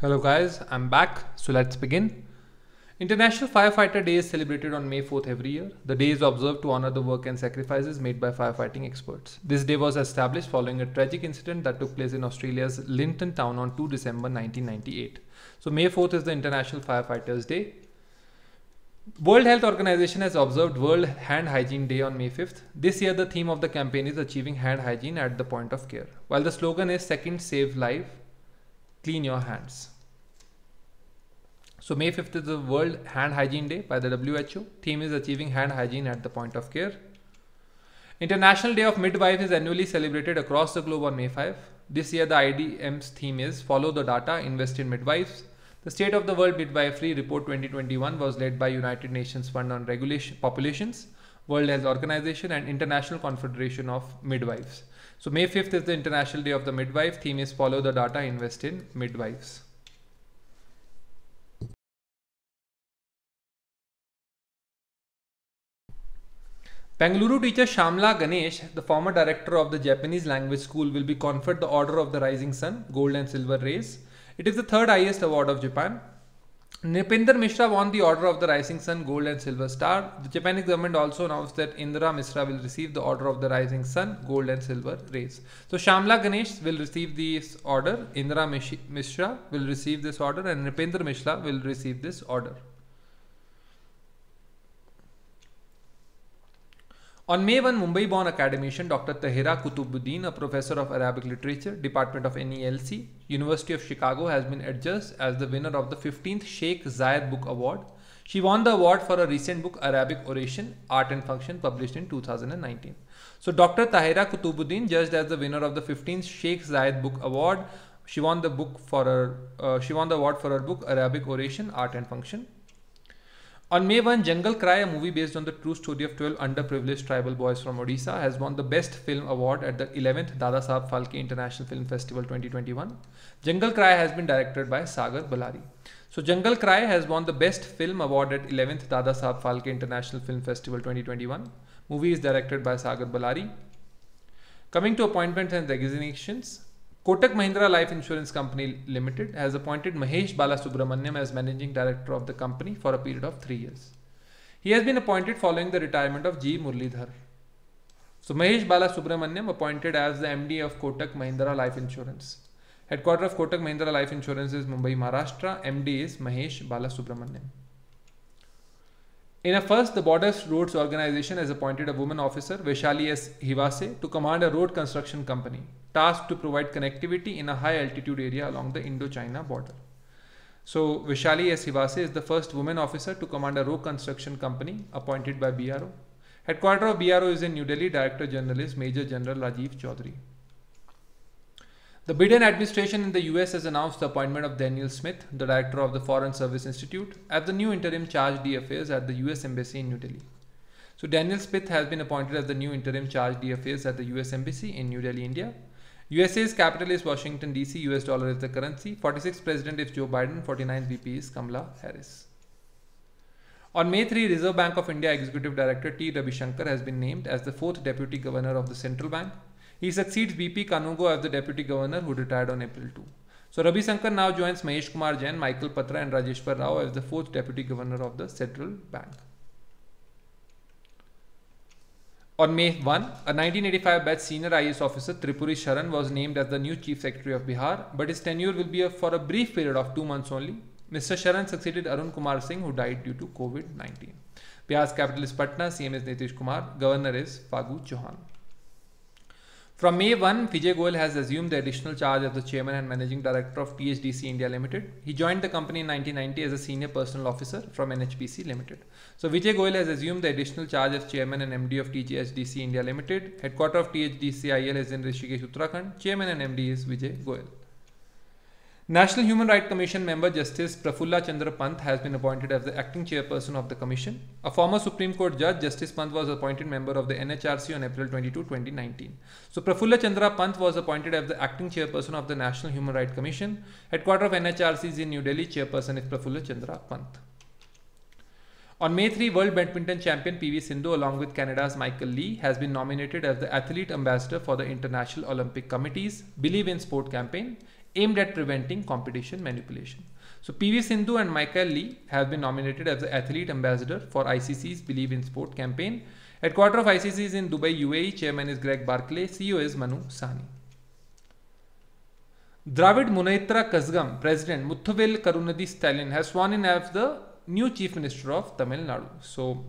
Hello guys, I'm back. So let's begin. International Firefighter Day is celebrated on May 4th every year. The day is observed to honor the work and sacrifices made by firefighting experts. This day was established following a tragic incident that took place in Australia's Linton town on 2 December 1998. So May 4th is the International Firefighters Day. World Health Organization has observed World Hand Hygiene Day on May 5th. This year the theme of the campaign is achieving hand hygiene at the point of care. While the slogan is second save life, clean your hands. So May 5th is the World Hand Hygiene Day by the WHO. Theme is achieving hand hygiene at the point of care. International Day of Midwife is annually celebrated across the globe on May 5. This year the IDM's theme is follow the data, invest in midwives. The State of the World Midwifery Report 2021 was led by United Nations Fund on Regulation Populations, World Health Organization and International Confederation of Midwives. So May 5th is the International Day of the Midwife. Theme is follow the data, invest in midwives. Bengaluru teacher Shamla Ganesh, the former director of the Japanese language school, will be conferred the Order of the Rising Sun, Gold and Silver Rays. It is the third highest award of Japan. Nipender Mishra won the Order of the Rising Sun Gold and Silver Star. The Japanese government also announced that Indira Mishra will receive the Order of the Rising Sun Gold and Silver Rays. So Shamla Ganesh will receive this order, Indira Mishra will receive this order and Nipender Mishra will receive this order. On May 1, Mumbai-born academician Dr. Tahira Kutubuddin, a professor of Arabic literature, Department of NELC, University of Chicago, has been adjudged as the winner of the 15th Sheikh Zayed Book Award. She won the award for her recent book Arabic Oration, Art and Function, published in 2019. So Dr. Tahira Kutubuddin judged as the winner of the 15th Sheikh Zayed Book Award. She won the book for her. Uh, she won the award for her book Arabic Oration, Art and Function. On May 1, Jungle Cry, a movie based on the true story of 12 underprivileged tribal boys from Odisha, has won the Best Film Award at the 11th Dada Saab Phalke International Film Festival 2021. Jungle Cry has been directed by Sagar Balari. So Jungle Cry has won the Best Film Award at 11th Dada Saab Phalke International Film Festival 2021. Movie is directed by Sagar Balari. Coming to appointments and resignations, Kotak Mahindra Life Insurance Company Limited has appointed Mahesh Balasubramanian as managing director of the company for a period of 3 years. He has been appointed following the retirement of G Murlidhar. So Mahesh Balasubramanian appointed as the MD of Kotak Mahindra Life Insurance. Headquarter of Kotak Mahindra Life Insurance is Mumbai, Maharashtra. MD is Mahesh Balasubramanian. In a first, the Border Roads Organization has appointed a woman officer, Vaishali S. Hivase, to command a road construction company tasked to provide connectivity in a high altitude area along the Indo-China border. So Vishali S. Hivase is the first woman officer to command a road construction company appointed by BRO. Headquarter of BRO is in New Delhi, Director General is Major General Rajiv Chaudhary. The Biden administration in the US has announced the appointment of Daniel Smith, the director of the Foreign Service Institute, as the new interim charge DFAs at the US Embassy in New Delhi. So, Daniel Smith has been appointed as the new interim charge DFAs at the US Embassy in New Delhi, India. USA's capital is Washington, D.C., US dollar is the currency. 46th president is Joe Biden, 49th VP is Kamala Harris. On May 3, Reserve Bank of India Executive Director T. Ravi Shankar has been named as the fourth deputy governor of the central bank. He succeeds BP Kanungo as the deputy governor who retired on April 2. So Ravi Shankar now joins Mahesh Kumar Jain, Michael Patra and Rajeshwar Rao as the fourth deputy governor of the central bank. On May 1, a 1985 batch senior IS officer Tripuri Sharan was named as the new chief secretary of Bihar, but his tenure will be for a brief period of two months only. Mr. Sharan succeeded Arun Kumar Singh, who died due to COVID 19. Bihar's capital is Patna, CM is Nitish Kumar, governor is Fagu Chauhan. From May 1, Vijay Goel has assumed the additional charge of the chairman and managing director of THDC India Limited. He joined the company in 1990 as a senior personal officer from NHPC Limited. So Vijay Goel has assumed the additional charge as chairman and MD of THDC India Limited. Headquarter of THDCIL is in Rishikesh, Uttarakhand. Chairman and MD is Vijay Goel. National Human Rights Commission member Justice Prafulla Chandra Pant has been appointed as the acting chairperson of the commission. A former Supreme Court judge, Justice Pant was appointed member of the NHRC on April 22, 2019. So Prafulla Chandra Pant was appointed as the acting chairperson of the National Human Rights Commission. Headquarter of NHRC is in New Delhi. Chairperson is Prafulla Chandra Pant. On May 3, World Badminton Champion PV Sindhu along with Canada's Michael Lee has been nominated as the Athlete Ambassador for the International Olympic Committee's Believe in Sport campaign aimed at preventing competition manipulation. So PV Sindhu and Michael Lee have been nominated as the athlete ambassador for ICC's Believe in Sport campaign. At quarter of ICC is in Dubai, UAE. Chairman is Greg Barclay. CEO is Manu Sani. Dravid Munaitra Kazgam, President Muthuvel Karunadi Stalin has sworn in as the new Chief Minister of Tamil Nadu. So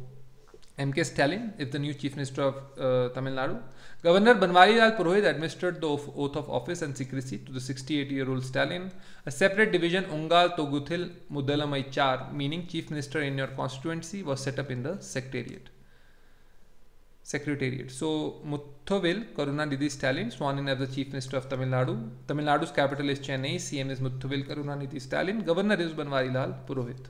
MK Stalin is the new Chief Minister of uh, Tamil Nadu. Governor Banwarilal Purohit administered the oath of office and secrecy to the 68-year-old Stalin. A separate division, Ungal Toguthil Mudalamai Char, meaning chief minister in your constituency, was set up in the secretariat. Secretariat. So Muthuvil Karunanidhi Stalin, sworn in as the chief minister of Tamil Nadu. Tamil Nadu's capital is Chennai. CM is Muthuvil Karunanidhi Stalin. Governor is Banwarilal Purohit.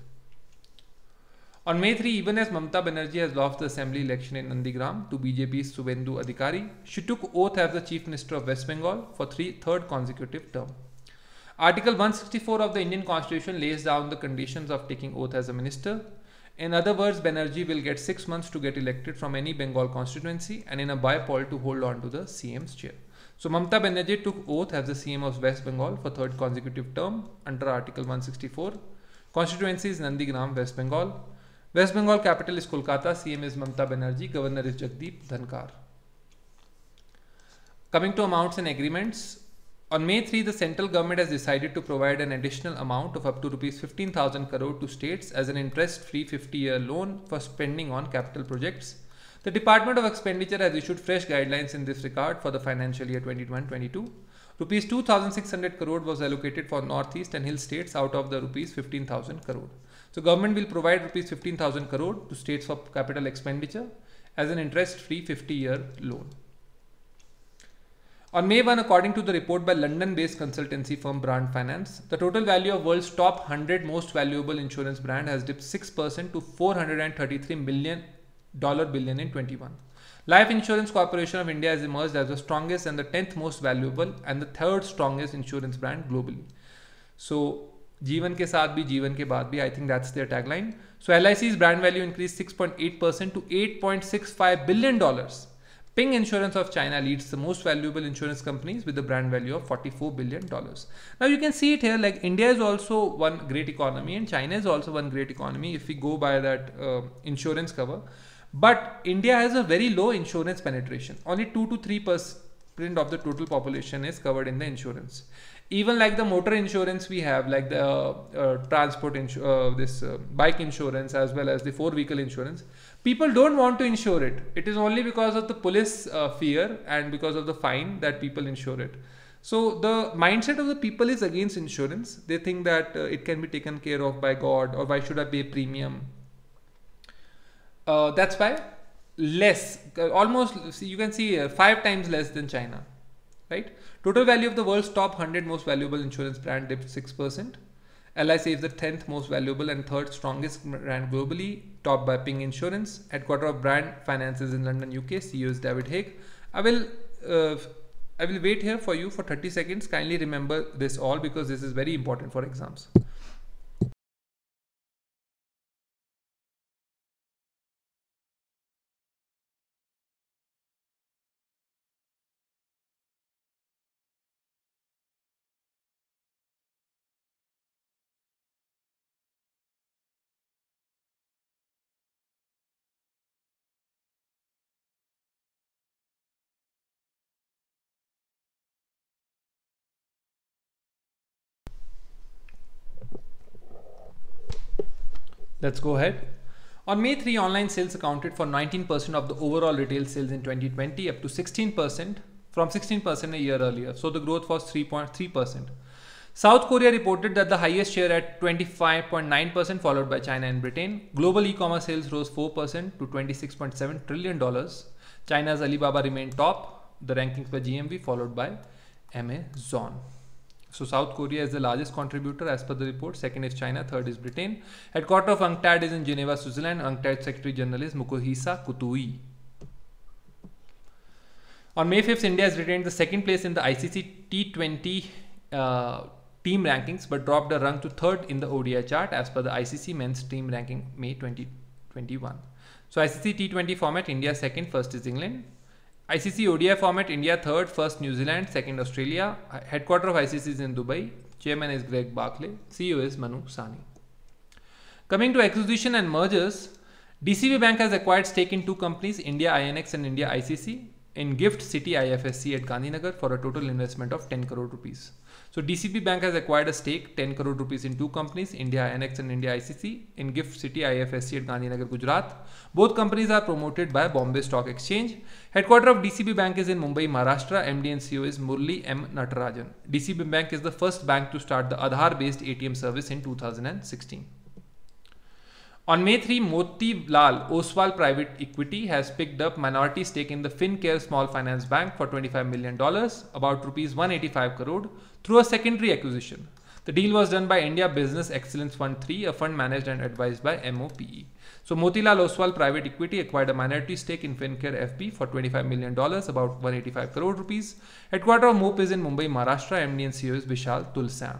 On May 3, even as Mamta Banerjee has lost the assembly election in Nandigram to BJP's Subendu Adhikari, she took oath as the Chief Minister of West Bengal for three, third consecutive term. Article 164 of the Indian Constitution lays down the conditions of taking oath as a minister. In other words, Banerjee will get six months to get elected from any Bengal constituency and in a by poll to hold on to the CM's chair. So Mamta Banerjee took oath as the CM of West Bengal for third consecutive term under Article 164. Constituencies Nandigram, West Bengal. West Bengal capital is Kolkata, CM is Mamta Banerjee, Governor is Jagdeep Dhankar. Coming to amounts and agreements, on May 3, the central government has decided to provide an additional amount of up to rupees 15,000 crore to states as an interest-free 50-year loan for spending on capital projects. The Department of Expenditure has issued fresh guidelines in this regard for the financial year 2021-22. Rupees 2,600 crore was allocated for Northeast and Hill states out of the rupees 15,000 crore. So government will provide rupees 15,000 crore to states for capital expenditure as an interest-free 50-year loan. On May 1, according to the report by London-based consultancy firm Brand Finance, the total value of world's top 100 most valuable insurance brand has dipped 6% to 433 million dollar billion in 21. Life Insurance Corporation of India has emerged as the strongest and the 10th most valuable and the third strongest insurance brand globally. So जीवन के साथ भी जीवन के बाद भी I think that's their tagline so L I C's brand value increase six point eight Ping Insurance of China leads the most valuable insurance companies with a brand value of 44 billion dollars. Now you can see it here like India is also one great economy and China is also one great economy if we go by that uh, insurance cover. But India has a very low insurance penetration. Only 2 to 3 percent of the total population is covered in the insurance even like the motor insurance we have like the uh, uh, transport insu- uh, this uh, bike insurance as well as the four vehicle insurance people don't want to insure it it is only because of the police uh, fear and because of the fine that people insure it so the mindset of the people is against insurance. They think that uh, it can be taken care of by God, or why should I pay premium? Uh, that's why less, almost you can see uh, five times less than China, right? Total value of the world's top 100 most valuable insurance brand dipped 6%. LIC is the 10th most valuable and third strongest brand globally, topped by Ping Insurance. Headquarter of brand finances in London, UK. CEO is David Haig. I will uh, I will wait here for you for 30 seconds. Kindly remember this all because this is very important for exams. Let's go ahead. On May 3, online sales accounted for 19% of the overall retail sales in 2020, up to 16% from 16% a year earlier. So the growth was 3.3%. South Korea reported that the highest share at 25.9%, followed by China and Britain. Global e commerce sales rose 4% to $26.7 trillion. China's Alibaba remained top, the rankings by GMV, followed by Amazon. So South Korea is the largest contributor as per the report. Second is China. Third is Britain. Headquarters of UNCTAD is in Geneva, Switzerland. UNCTAD Secretary General is Mukohisa Kutui. On May 5th, India has retained the second place in the ICC T20 uh, team rankings but dropped a rung to third in the ODI chart as per the ICC men's team ranking May 2021. so ICC T20 format, India second, first is England. ICC ODI format India third, first New Zealand, second Australia. Uh, headquarter of ICC is in Dubai. Chairman is Greg Barclay. CEO is Manu Sani. Coming to acquisition and mergers, DCB Bank has acquired stake in two companies, India INX and India ICC, in Gift City IFSC at Gandhinagar for a total investment of 10 crore rupees. So DCB Bank has acquired a stake 10 crore rupees in two companies, India NX and India ICC, in Gift City IFSC at Gandhinagar, Gujarat. Both companies are promoted by Bombay Stock Exchange. Headquarter of DCB Bank is in Mumbai, Maharashtra. MD and CEO is Murli M. Natarajan. DCB Bank is the first bank to start the Aadhaar-based ATM service in 2016. On May 3, Moti Lal Oswal Private Equity has picked up minority stake in the FinCare Small Finance Bank for $25 million, about rupees 185 crore through a secondary acquisition. The deal was done by India Business Excellence Fund 3, a fund managed and advised by MOPE. So Motilal Oswal Private Equity acquired a minority stake in Fincare FB for $25 million, about 185 crore rupees. Headquarter of MOPE is in Mumbai, Maharashtra. MD and CEO is Vishal Tulsam.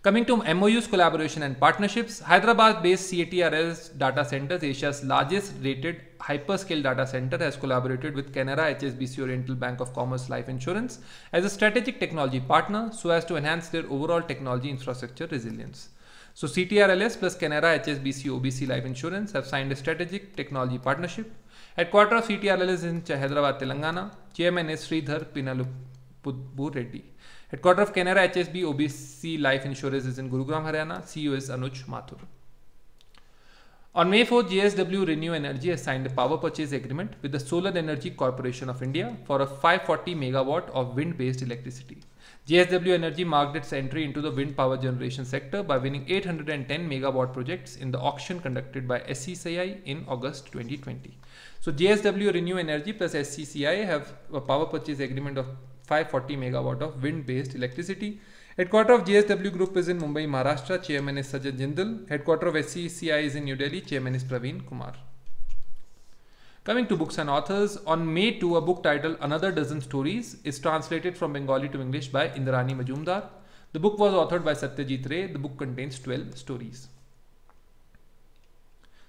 Coming to MOUs, collaboration and partnerships, Hyderabad-based CATRS Data Centers, Asia's largest rated hyperscale data center, has collaborated with Canara, HSBC Oriental Bank of Commerce Life Insurance as a strategic technology partner so as to enhance their overall technology infrastructure resilience. So CTRLS plus Canara, HSBC, OBC Life Insurance have signed a strategic technology partnership. Headquarter of CTRLS in Hyderabad, Telangana. Chairman is Sridhar Pinalupur Reddy. Headquarter of Canara HSB OBC Life Insurance is in Gurugram, Haryana. CEO is Anuj Mathur. On May 4, JSW Renew Energy has signed a power purchase agreement with the Solar Energy Corporation of India for a 540 megawatt of wind-based electricity. JSW Energy marked its entry into the wind power generation sector by winning 810 megawatt projects in the auction conducted by SCCI in August 2020. So JSW Renew Energy plus SCCI have a power purchase agreement of 540 megawatt of wind-based electricity. Headquarter of JSW Group is in Mumbai, Maharashtra. Chairman is Sajan Jindal. Headquarter of SCCI is in New Delhi. Chairman is Praveen Kumar. Coming to books and authors, on May 2, a book titled Another Dozen Stories is translated from Bengali to English by Indrani Majumdar. The book was authored by Satyajit Ray. The book contains 12 stories.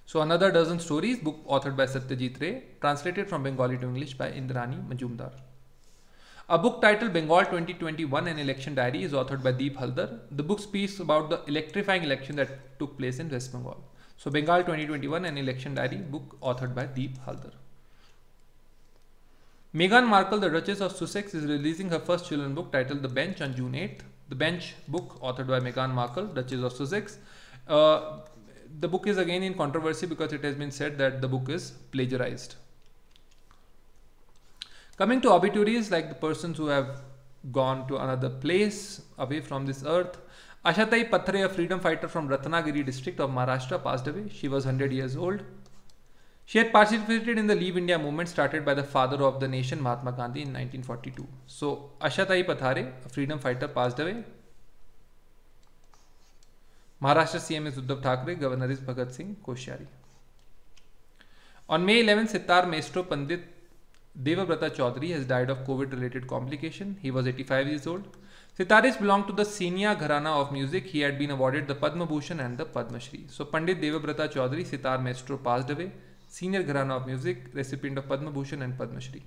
So Another Dozen Stories, book authored by Satyajit Ray, translated from Bengali to English by Indrani Majumdar. A book titled Bengal 2021 An Election Diary is authored by Deep Haldar. The book speaks about the electrifying election that took place in West Bengal. So, Bengal 2021 An Election Diary book authored by Deep Haldar. Meghan Markle, the Duchess of Sussex, is releasing her first children's book titled The Bench on June 8th. The Bench book, authored by Meghan Markle, Duchess of Sussex. Uh, the book is again in controversy because it has been said that the book is plagiarized. Coming to obituaries, like the persons who have gone to another place away from this earth. Ashatai Patre, a freedom fighter from Ratnagiri district of Maharashtra, passed away. She was 100 years old. She had participated in the Leave India movement started by the father of the nation, Mahatma Gandhi, in 1942. So, Ashatai Pathare, a freedom fighter, passed away. Maharashtra CM is Uddhav Governor is Bhagat Singh Koshyari. On May 11, Sitar Maestro Pandit Devabrata Chaudhary has died of COVID-related complication. He was 85 years old. Sitaris belonged to the Senia Gharana of music. He had been awarded the Padma Bhushan and the Padma Shri. So Pandit Devabrata Chaudhary, sitar maestro, passed away. Senior Gharana of music, recipient of Padma Bhushan and Padma Shri.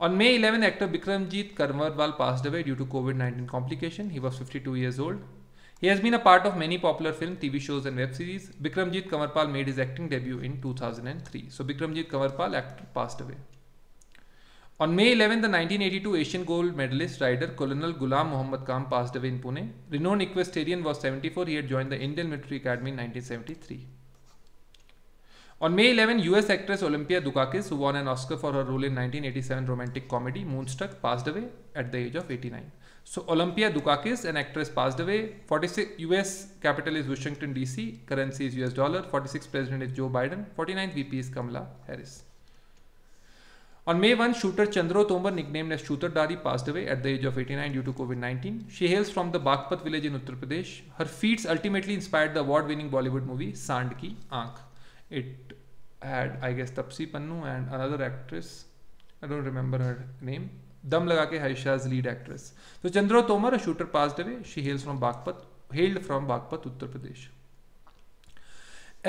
On May 11, actor Bikramjit Karmarwal passed away due to COVID-19 complication. He was 52 years old. He has been a part of many popular film, TV shows and web series. Bikramjit Kamarpal made his acting debut in 2003. So Bikramjit Kamarpal, actor, passed away. On May 11, the 1982 Asian gold medalist rider Colonel Ghulam Muhammad Khan passed away in Pune. Renowned equestrian was 74. He had joined the Indian Military Academy in 1973. On May 11, US actress Olympia Dukakis, who won an Oscar for her role in 1987 romantic comedy Moonstruck, passed away at the age of 89. So Olympia Dukakis, an actress, passed away. 46 U.S. capital is Washington D.C. Currency is U.S. dollar. 46 President is Joe Biden. 49th VP is Kamala Harris. On May 1, shooter Chandro Tomar, nicknamed as Shooter Dari, passed away at the age of 89 due to COVID-19. She hails from the Baghpat village in Uttar Pradesh. Her feats ultimately inspired the award-winning Bollywood movie Sand Ki Aankh. It had, I guess, Tapsi Pannu and another actress. I don't remember her name. दम लगा के Harsha is lead actress to Chandro Tomar a shooter passed away she hails from Baghpat hailed from Baghpat Uttar Pradesh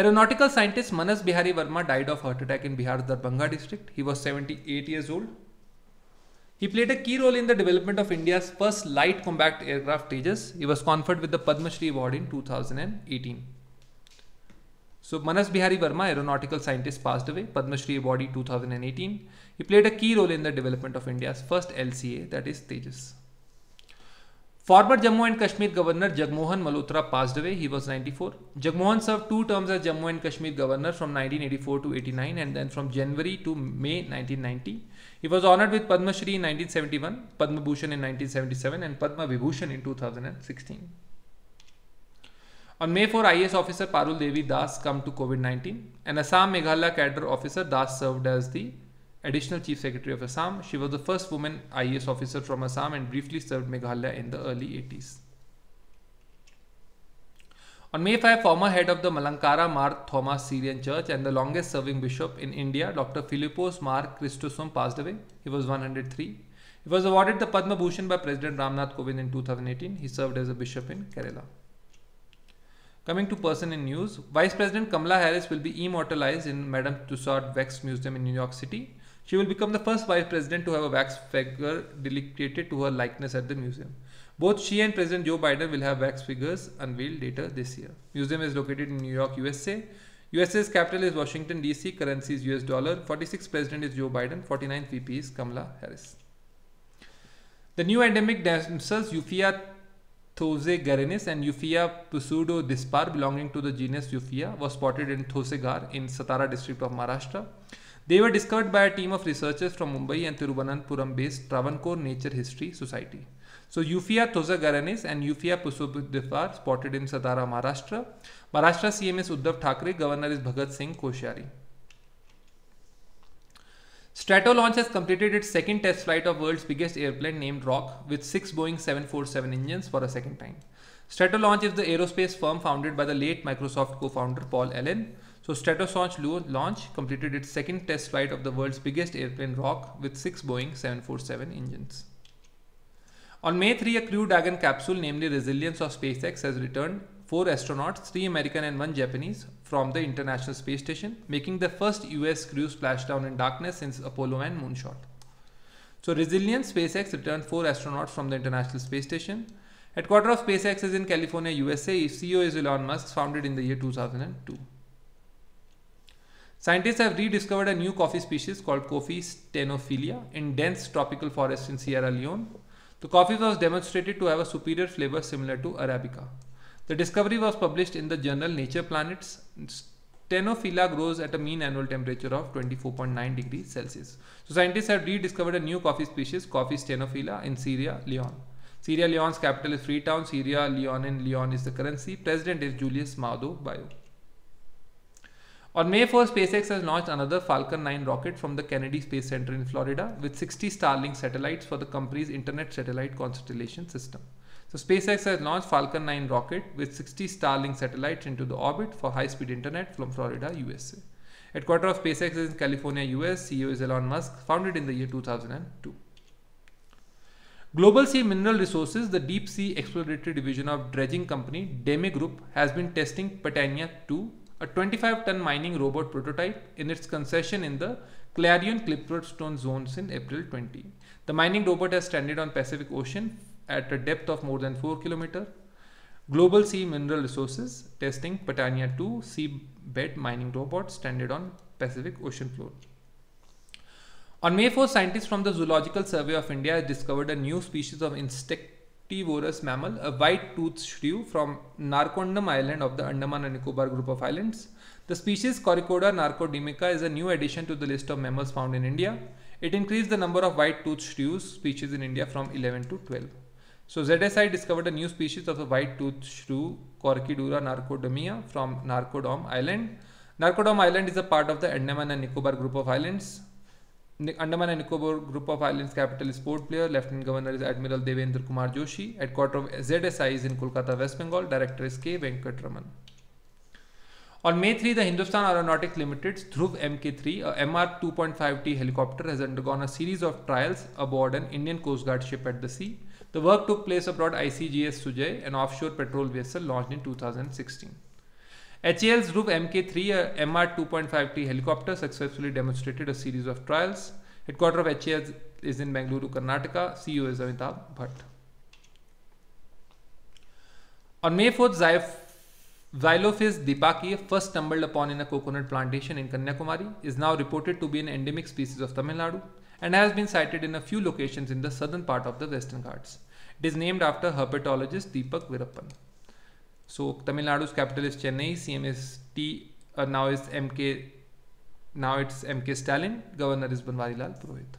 Aeronautical scientist Manas Bihari Verma died of heart attack in Bihar's Darbhanga district. He was 78 years old. He played a key role in the development of India's first light combat aircraft Tejas. He was conferred with the Padma Shri Award in 2018. So Manas Bihari Verma, aeronautical scientist, passed away. Padma Shri Award 2018. He played a key role in the development of India's first LCA, that is Tejas. Former Jammu and Kashmir Governor Jagmohan Malhotra passed away. He was 94. Jagmohan served two terms as Jammu and Kashmir Governor from 1984 to 89 and then from January to May 1990. He was honored with Padma Shri in 1971, Padma Bhushan in 1977 and Padma Vibhushan in 2016. On May 4, IAS officer Parul Devi Das came to COVID-19. An Assam Meghalaya cadre officer Das served as the Additional Chief Secretary of Assam, she was the first woman IAS officer from Assam and briefly served Meghalaya in the early 80s. On May 5, former head of the Malankara Mar Thomas Syrian Church and the longest serving bishop in India, Dr. Philippos Mar Christosom, passed away. He was 103. He was awarded the Padma Bhushan by President Ramnath Kovind in 2018. He served as a bishop in Kerala. Coming to person in news, Vice President Kamala Harris will be immortalized in Madame Tussauds Wax Museum in New York City. She will become the first vice president to have a wax figure dedicated to her likeness at the museum. Both she and President Joe Biden will have wax figures unveiled later this year. Museum is located in New York, USA. USA's capital is Washington DC, currency is US dollar. 46th president is Joe Biden, 49th VP is Kamala Harris. The new endemic damsels Euphia Those and Euphia pseudo dispar belonging to the genus Euphia was spotted in Thosegar in Satara district of Maharashtra. They were discovered by a team of researchers from Mumbai and Thiruvananthapuram based Travancore Nature History Society. So Euphia tozagaranis and Euphia pusubuddhifar spotted in Satara, Maharashtra. Maharashtra CM is Uddhav Thackeray, Governor is Bhagat Singh Koshyari. Stratolaunch has completed its second test flight of world's biggest airplane named Rock with six Boeing 747 engines for a second time. Stratolaunch is the aerospace firm founded by the late Microsoft co-founder Paul Allen. So Stratos launch completed its second test flight of the world's biggest airplane Rock with six Boeing 747 engines. On May 3, a Crew Dragon capsule, namely Resilience of SpaceX, has returned four astronauts, three American and one Japanese, from the International Space Station, making the first US crew splashdown in darkness since Apollo and Moonshot. So Resilience SpaceX returned four astronauts from the International Space Station. Headquarters of SpaceX is in California, USA. CEO is Elon Musk, founded in the year 2002. Scientists have rediscovered a new coffee species called Coffee stenophilia in dense tropical forests in Sierra Leone. The coffee was demonstrated to have a superior flavor similar to Arabica. The discovery was published in the journal Nature Planets. Stenophila grows at a mean annual temperature of 24.9 degrees Celsius. So scientists have rediscovered a new coffee species, Coffee stenophila, in Sierra Leone. Sierra Leone's capital is Freetown. Sierra Leonean Leone is the currency. President is Julius Maudo Bio. On May 1st, SpaceX has launched another Falcon 9 rocket from the Kennedy Space Center in Florida with 60 Starlink satellites for the company's internet satellite constellation system. So SpaceX has launched Falcon 9 rocket with 60 Starlink satellites into the orbit for high-speed internet from Florida, USA. Headquarter of SpaceX is in California, US. CEO is Elon Musk, founded in the year 2002. Global Sea Mineral Resources, the deep sea exploratory division of dredging company Deme Group, has been testing Patania 2 a 25-ton mining robot prototype in its concession in the Clarion Stone zones in April 20. The mining robot has stranded on Pacific Ocean at a depth of more than 4 km. Global Sea Mineral Resources testing Patania 2 seabed mining robot stranded on Pacific Ocean floor. On May 4, scientists from the Zoological Survey of India discovered a new species of insect t mammal, a white-toothed shrew from Narcondam Island of the Andaman and Nicobar group of islands. The species Corycoda narcodymica is a new addition to the list of mammals found in India. It increased the number of white-toothed shrew species in India from 11 to 12. So ZSI discovered a new species of the white-toothed shrew Corcidura narcodomia from Narcodom Island. Narcodom Island is a part of the Andaman and Nicobar group of islands. Andaman and Nicobar Group of Islands capital is Port Blair. Lieutenant Governor is Admiral Devendra Kumar Joshi. Headquarter of ZSI is in Kolkata, West Bengal. Director is K. Venkatraman. On May 3, the Hindustan Aeronautics Limited's Dhruv Mk3, a MR 2.5T helicopter, has undergone a series of trials aboard an Indian Coast Guard ship at the sea. The work took place aboard ICGS Sujay, an offshore patrol vessel launched in 2016. HAL's Roof MK3 uh, MR 2.5T helicopter successfully demonstrated a series of trials. Headquarter of HAL is in Bangalore, Karnataka. CEO is Amitabh Bhatt. On May 4th, Zyf Xylophys dipaki, first stumbled upon in a coconut plantation in Kanyakumari, is now reported to be an endemic species of Tamil Nadu and has been sighted in a few locations in the southern part of the Western Ghats. It is named after herpetologist Deepak Virappan. So Tamil Nadu's capital is Chennai, CMST uh, now is MK, now it's MK Stalin, Governor is Banwarilal Purohit.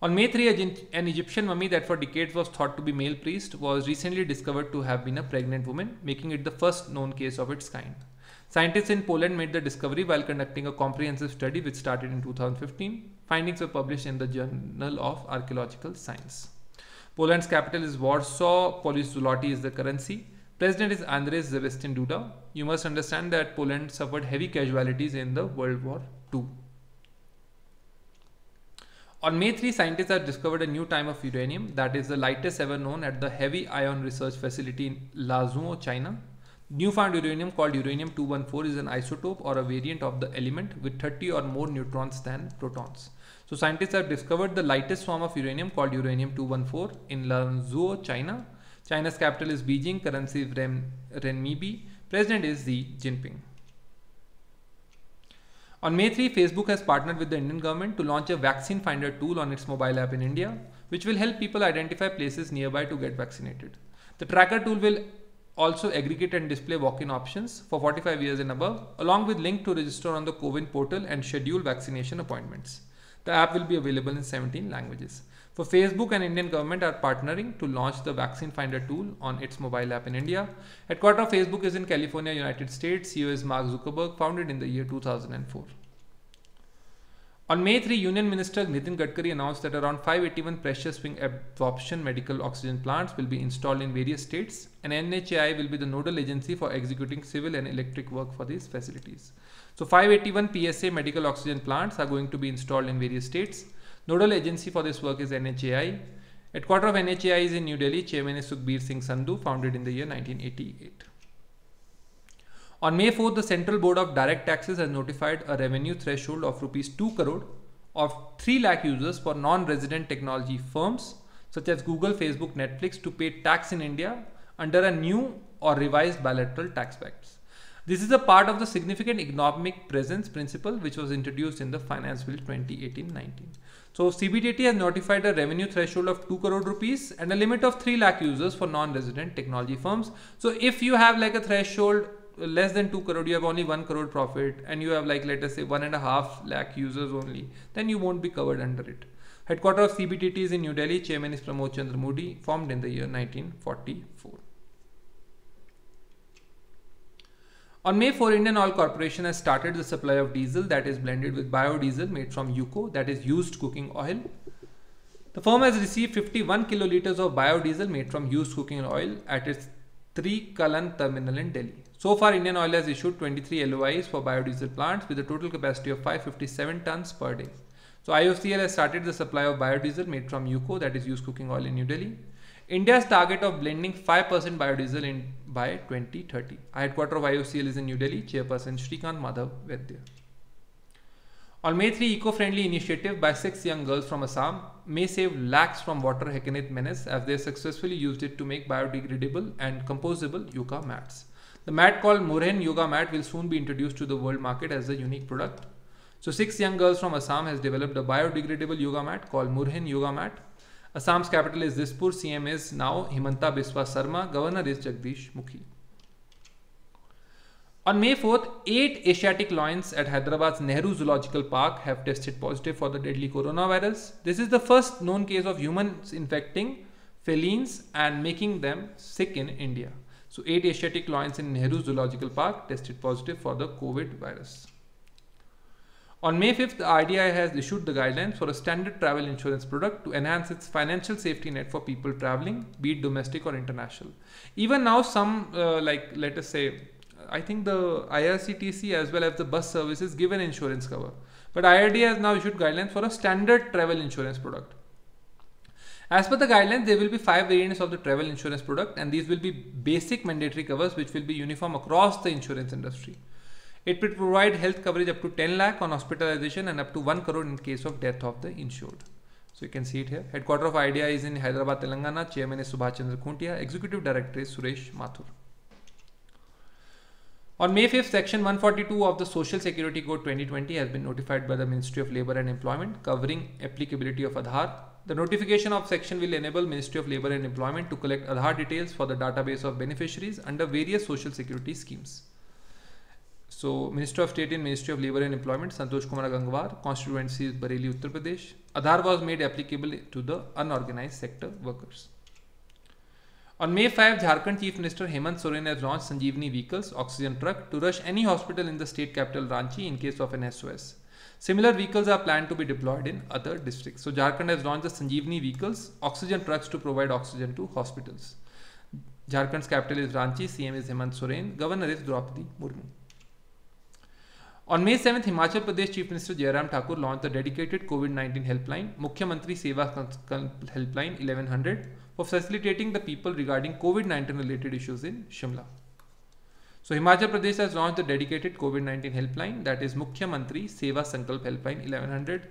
On May 3, an Egyptian mummy that for decades was thought to be male priest was recently discovered to have been a pregnant woman, making it the first known case of its kind. Scientists in Poland made the discovery while conducting a comprehensive study which started in 2015. Findings were published in the Journal of Archaeological Science. Poland's capital is Warsaw. Polish zloty is the currency. President is Andrzej Zabestin Duda. You must understand that Poland suffered heavy casualties in the World War II. On May 3, scientists have discovered a new type of uranium that is the lightest ever known at the Heavy Ion Research Facility in Lazoo, China. Newfound uranium called uranium-214 is an isotope or a variant of the element with 30 or more neutrons than protons. So scientists have discovered the lightest form of uranium called uranium-214 in Lanzhou, China. China's capital is Beijing, currency is Ren renminbi, president is Xi Jinping. On May 3, Facebook has partnered with the Indian government to launch a vaccine finder tool on its mobile app in India, which will help people identify places nearby to get vaccinated. The tracker tool will also aggregate and display walk-in options for 45 years and above, along with link to register on the COVID portal and schedule vaccination appointments. The app will be available in 17 languages. For Facebook and Indian government are partnering to launch the Vaccine Finder tool on its mobile app in India. Headquarter of Facebook is in California, United States. CEO is Mark Zuckerberg, founded in the year 2004. On May 3, Union Minister Nitin Gadkari announced that around 581 pressure swing absorption medical oxygen plants will be installed in various states, and NHAI will be the nodal agency for executing civil and electric work for these facilities. So, 581 PSA medical oxygen plants are going to be installed in various states. Nodal agency for this work is NHAI. quarter of NHAI is in New Delhi. Chairman is Sukhbir Singh Sandhu, founded in the year 1988. On May 4th, the Central Board of Direct Taxes has notified a revenue threshold of rupees 2 crore of 3 lakh users for non-resident technology firms such as Google, Facebook, Netflix to pay tax in India under a new or revised bilateral tax pact. This is a part of the significant economic presence principle which was introduced in the Finance Bill 2018-19. So CBDT has notified a revenue threshold of 2 crore rupees and a limit of 3 lakh users for non-resident technology firms. So if you have like a threshold less than 2 crore you have only 1 crore profit and you have like let us say 1.5 lakh users only then you won't be covered under it headquarter of cbtt is in new delhi chairman is pramod chandra moody formed in the year 1944 On May 4, Indian Oil Corporation has started the supply of diesel that is blended with biodiesel made from UCO, that is used cooking oil. The firm has received 51 kiloliters of biodiesel made from used cooking oil at its 3 Kalan terminal in Delhi. So far, Indian Oil has issued 23 LOIs for biodiesel plants with a total capacity of 557 tons per day. So IOCL has started the supply of biodiesel made from UCO that is used cooking oil in New Delhi. India's target of blending 5% biodiesel in by 2030. Headquarter of IOCL is in New Delhi, chairperson Shrikant Madhav Vaidya. On May 3, eco-friendly initiative by six young girls from Assam may save lakhs from water hyacinth menace as they successfully used it to make biodegradable and composable yucca mats. The mat called Moren Yoga Mat will soon be introduced to the world market as a unique product. So six young girls from Assam has developed a biodegradable yoga mat called Murhen Yoga Mat. Assam's capital is Dispur, CM is now Himanta Biswa Sarma, Governor is Jagdish Mukhi. On May 4th, eight Asiatic lions at Hyderabad's Nehru Zoological Park have tested positive for the deadly coronavirus. This is the first known case of humans infecting felines and making them sick in India. So eight Asiatic lions in Nehru Zoological Park tested positive for the COVID virus. On May 5th, the RDI has issued the guidelines for a standard travel insurance product to enhance its financial safety net for people traveling, be it domestic or international. Even now, some, uh, like let us say, I think the IRCTC as well as the bus services give an insurance cover. But IRDI has now issued guidelines for a standard travel insurance product. As per the guidelines, there will be five variants of the travel insurance product and these will be basic mandatory covers which will be uniform across the insurance industry. It will provide health coverage up to 10 lakh on hospitalization and up to 1 crore in case of death of the insured. So you can see it here. Headquarter of IDEA is in Hyderabad, Telangana. Chairman is Subhash Chandra Executive Director is Suresh Mathur. On May 5th, Section 142 of the Social Security Code 2020 has been notified by the Ministry of Labour and Employment covering applicability of Aadhaar. The notification of section will enable Ministry of Labour and Employment to collect Aadhaar details for the database of beneficiaries under various social security schemes. So, Minister of State and Ministry of Labour and Employment, Santosh Kumar Gangwar, constituency is Bareilly, Uttar Pradesh. Aadhaar was made applicable to the unorganized sector workers. On May 5, Jharkhand Chief Minister Hemant Soren has launched Sanjeevani vehicles, oxygen truck, to rush any hospital in the state capital Ranchi in case of an SOS. Similar vehicles are planned to be deployed in other districts. So Jharkhand has launched the Sanjeevani vehicles, oxygen trucks to provide oxygen to hospitals. Jharkhand's capital is Ranchi, CM is Hemant Soren, Governor is Draupadi Murmu. On May 7th, Himachal Pradesh Chief Minister Jairam Thakur launched a dedicated COVID-19 helpline, Mukhya Mantri Seva helpline 1100 for facilitating the people regarding COVID-19 related issues in Shimla. So Himachal Pradesh has launched a dedicated COVID-19 helpline that is Mukhya Mantri Seva Sankalp Helpline 1100.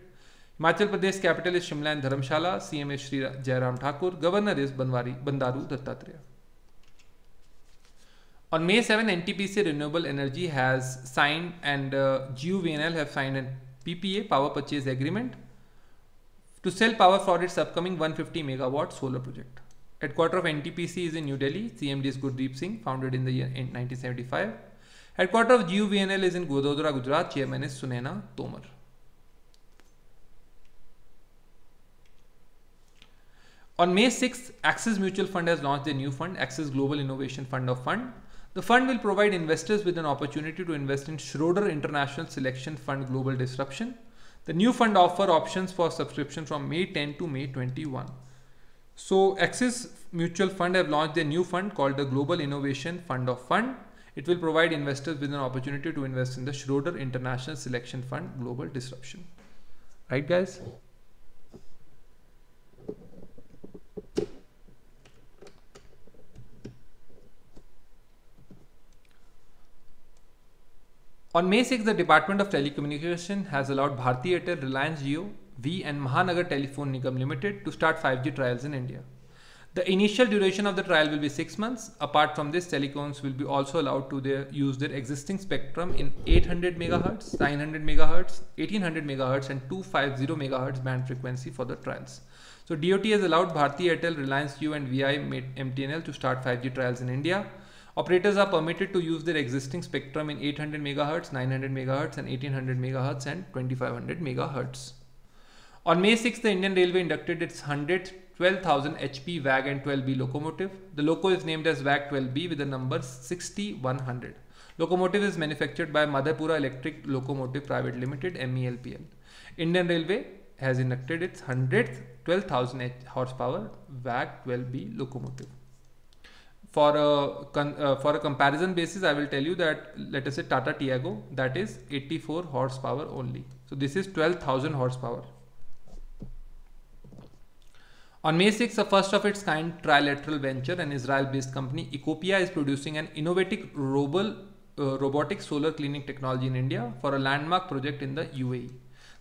Himachal Pradesh capital is Shimla and Dharamshala. CM is Shri Jairam Thakur. Governor is Banwari Bandaru Dattatreya. On May 7, NTPC Renewable Energy has signed and uh, GUVNL have signed an PPA Power Purchase Agreement to sell power for its upcoming 150 megawatt solar project. Headquarter of NTPC is in New Delhi. CMD is Gurdeep Singh, founded in the year 1975. Headquarter of GUVNL is in Gododra, Gujarat. Chairman is Sunaina Tomar. On May 6, Axis Mutual Fund has launched a new fund, Axis Global Innovation Fund of Fund. The fund will provide investors with an opportunity to invest in Schroeder International Selection Fund Global Disruption, the new fund offer options for subscription from May 10 to May 21. So Axis Mutual Fund have launched their new fund called the Global Innovation Fund of Fund. It will provide investors with an opportunity to invest in the Schroeder International Selection Fund Global Disruption. Right guys? On May 6, the Department of Telecommunication has allowed Bharti Airtel, Reliance Jio, V and Mahanagar Telephone Nigam Limited to start 5G trials in India. The initial duration of the trial will be 6 months. Apart from this, telecoms will be also allowed to their, use their existing spectrum in 800 MHz, 900 MHz, 1800 MHz and 250 MHz band frequency for the trials. So DOT has allowed Bharti Airtel, Reliance Jio and VI MTNL to start 5G trials in India. Operators are permitted to use their existing spectrum in 800 MHz, 900 MHz and 1800 MHz and 2500 MHz. On May 6, the Indian Railway inducted its 100th 12,000 HP WAG and 12B locomotive. The loco is named as WAG 12B with the number 6100. Locomotive is manufactured by Madhapura Electric Locomotive Private Limited MELPL. Indian Railway has inducted its 100th 12,000 horsepower WAG 12B locomotive for a uh, for a comparison basis i will tell you that let us say tata tiago that is 84 horsepower only so this is 12000 horsepower on May 6, a first of its kind trilateral venture, an Israel-based company, Ecopia is producing an innovative robal, uh, robotic solar cleaning technology in India for a landmark project in the UAE.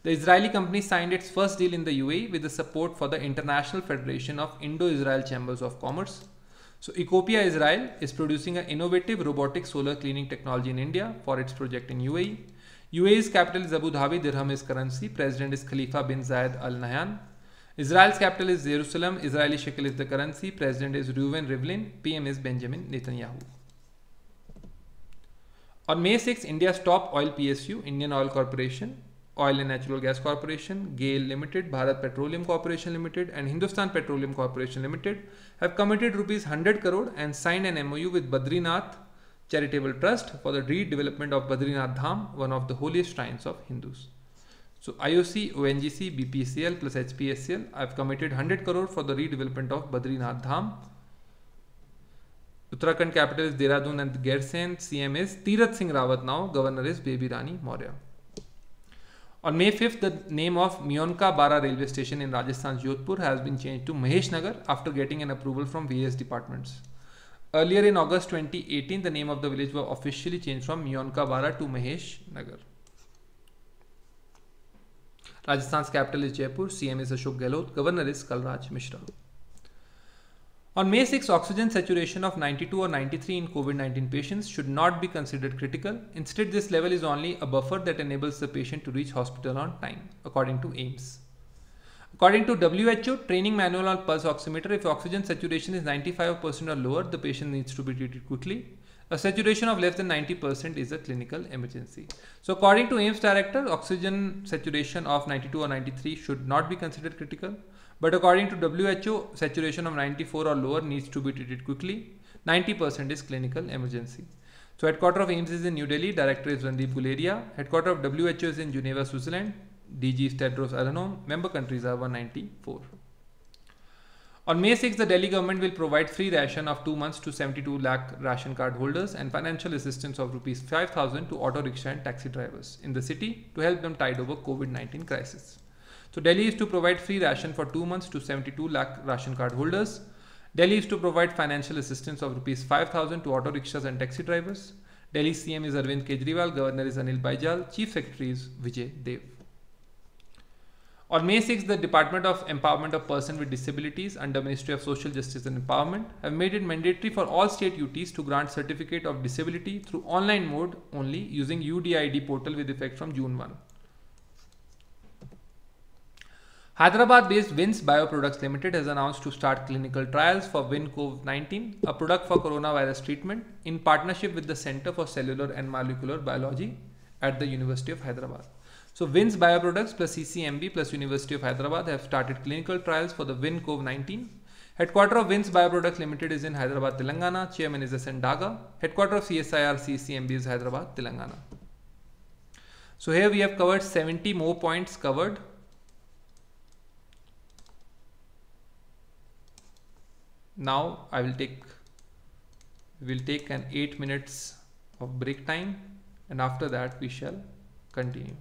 The Israeli company signed its first deal in the UAE with the support for the International Federation of Indo-Israel Chambers of Commerce, So Ecopia Israel is producing an innovative robotic solar cleaning technology in India for its project in UAE. UAE's capital is Abu Dhabi, dirham is currency, president is Khalifa bin Zayed Al Nahyan. Israel's capital is Jerusalem, Israeli shekel is the currency, president is Reuven Rivlin, PM is Benjamin Netanyahu. On May 6, India's top oil PSU, Indian Oil Corporation, oil and natural gas corporation GAIL limited Bharat petroleum corporation limited and Hindustan petroleum corporation limited have committed rupees hundred crore and sign an M O U with Badrinath charitable trust for the redevelopment of Badrinath Dham one of the holiest shrines of Hindus so I O C O N G C B P C L plus H P S C L I have committed hundred crore for the redevelopment of Badrinath Dham Uttarakhand capital is Dehradun and Gairsain C M is Tirath Singh Rawat now governor is Baby Rani Maurya On May 5th, the name of Mionka Bara railway station in Rajasthan's Jodhpur has been changed to Mahesh Nagar after getting an approval from various departments. Earlier in August 2018, the name of the village was officially changed from Mionka Bara to Mahesh Nagar. Rajasthan's capital is Jaipur, CM is Ashok Gehlot, Governor is Kalraj Mishra. On May 6, oxygen saturation of 92 or 93 in COVID-19 patients should not be considered critical. Instead, this level is only a buffer that enables the patient to reach hospital on time, according to AIMS. According to WHO training manual on pulse oximeter, if oxygen saturation is 95% or lower, the patient needs to be treated quickly. A saturation of less than 90% is a clinical emergency. So according to AIMS director, oxygen saturation of 92 or 93 should not be considered critical. But according to WHO, saturation of 94 or lower needs to be treated quickly. 90% is clinical emergency. So headquarter of AIMS is in New Delhi, director is Randeep Guleria. Headquarter of WHO is in Geneva, Switzerland. DG is Tedros Adhanom. Member countries are 194. On May 6, the Delhi government will provide free ration of 2 months to 72 lakh ration card holders and financial assistance of rupees 5000 to auto rickshaw and taxi drivers in the city to help them tide over COVID-19 crisis. So Delhi is to provide free ration for two months to 72 lakh ration card holders. Delhi is to provide financial assistance of rupees 5,000 to auto rickshaws and taxi drivers. Delhi CM is Arvind Kejriwal, Governor is Anil Baijal, Chief Secretary is Vijay Dev. On May 6, the Department of Empowerment of Persons with Disabilities under Ministry of Social Justice and Empowerment have made it mandatory for all state UTs to grant certificate of disability through online mode only using UDID portal with effect from June 1. Hyderabad-based Vince Bioproducts Limited has announced to start clinical trials for WinCoV-19, a product for coronavirus treatment, in partnership with the Center for Cellular and Molecular Biology at the University of Hyderabad. So Vince Bioproducts plus CCMB plus University of Hyderabad have started clinical trials for the WinCoV-19. Headquarter of Vince Bioproducts Limited is in Hyderabad, Telangana. Chairman is SN Daga. Headquarter of CSIR CCMB is Hyderabad, Telangana. So here we have covered 70 more points covered now I will take will take an 8 minutes of break time and after that we shall continue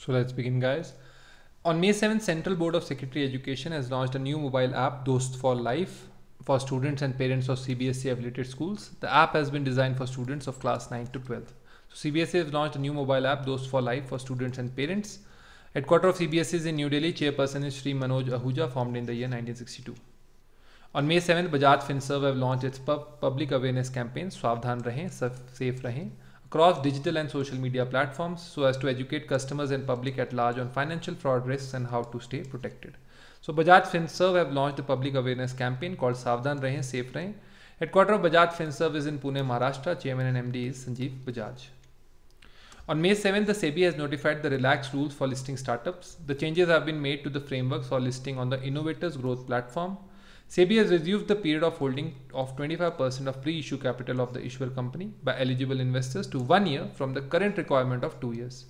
So let's begin guys. On May 7th, Central Board of Secretary Education has launched a new mobile app, Dost for Life, for students and parents of CBSE affiliated schools. The app has been designed for students of class 9 to 12. So CBSE has launched a new mobile app, Dost for Life, for students and parents. Headquarter of CBSE is in New Delhi. Chairperson is Sri Manoj Ahuja, formed in the year 1962. On May 7th, Bajaj FinServ have launched its pub public awareness campaign, Swavdhan Rahe, Safe Rahe, across digital and social media platforms so as to educate customers and public at large on financial fraud risks and how to stay protected. So Bajaj FinServe have launched a public awareness campaign called Savdhan Rahe, Safe Rahe. Headquarter of Bajaj FinServe is in Pune, Maharashtra. Chairman and MD is Sanjeev Bajaj. On May 7th, the SEBI has notified the relaxed rules for listing startups. The changes have been made to the frameworks for listing on the Innovators Growth Platform, SEBI has reduced the period of holding of 25% of pre-issue capital of the issuer company by eligible investors to one year from the current requirement of two years.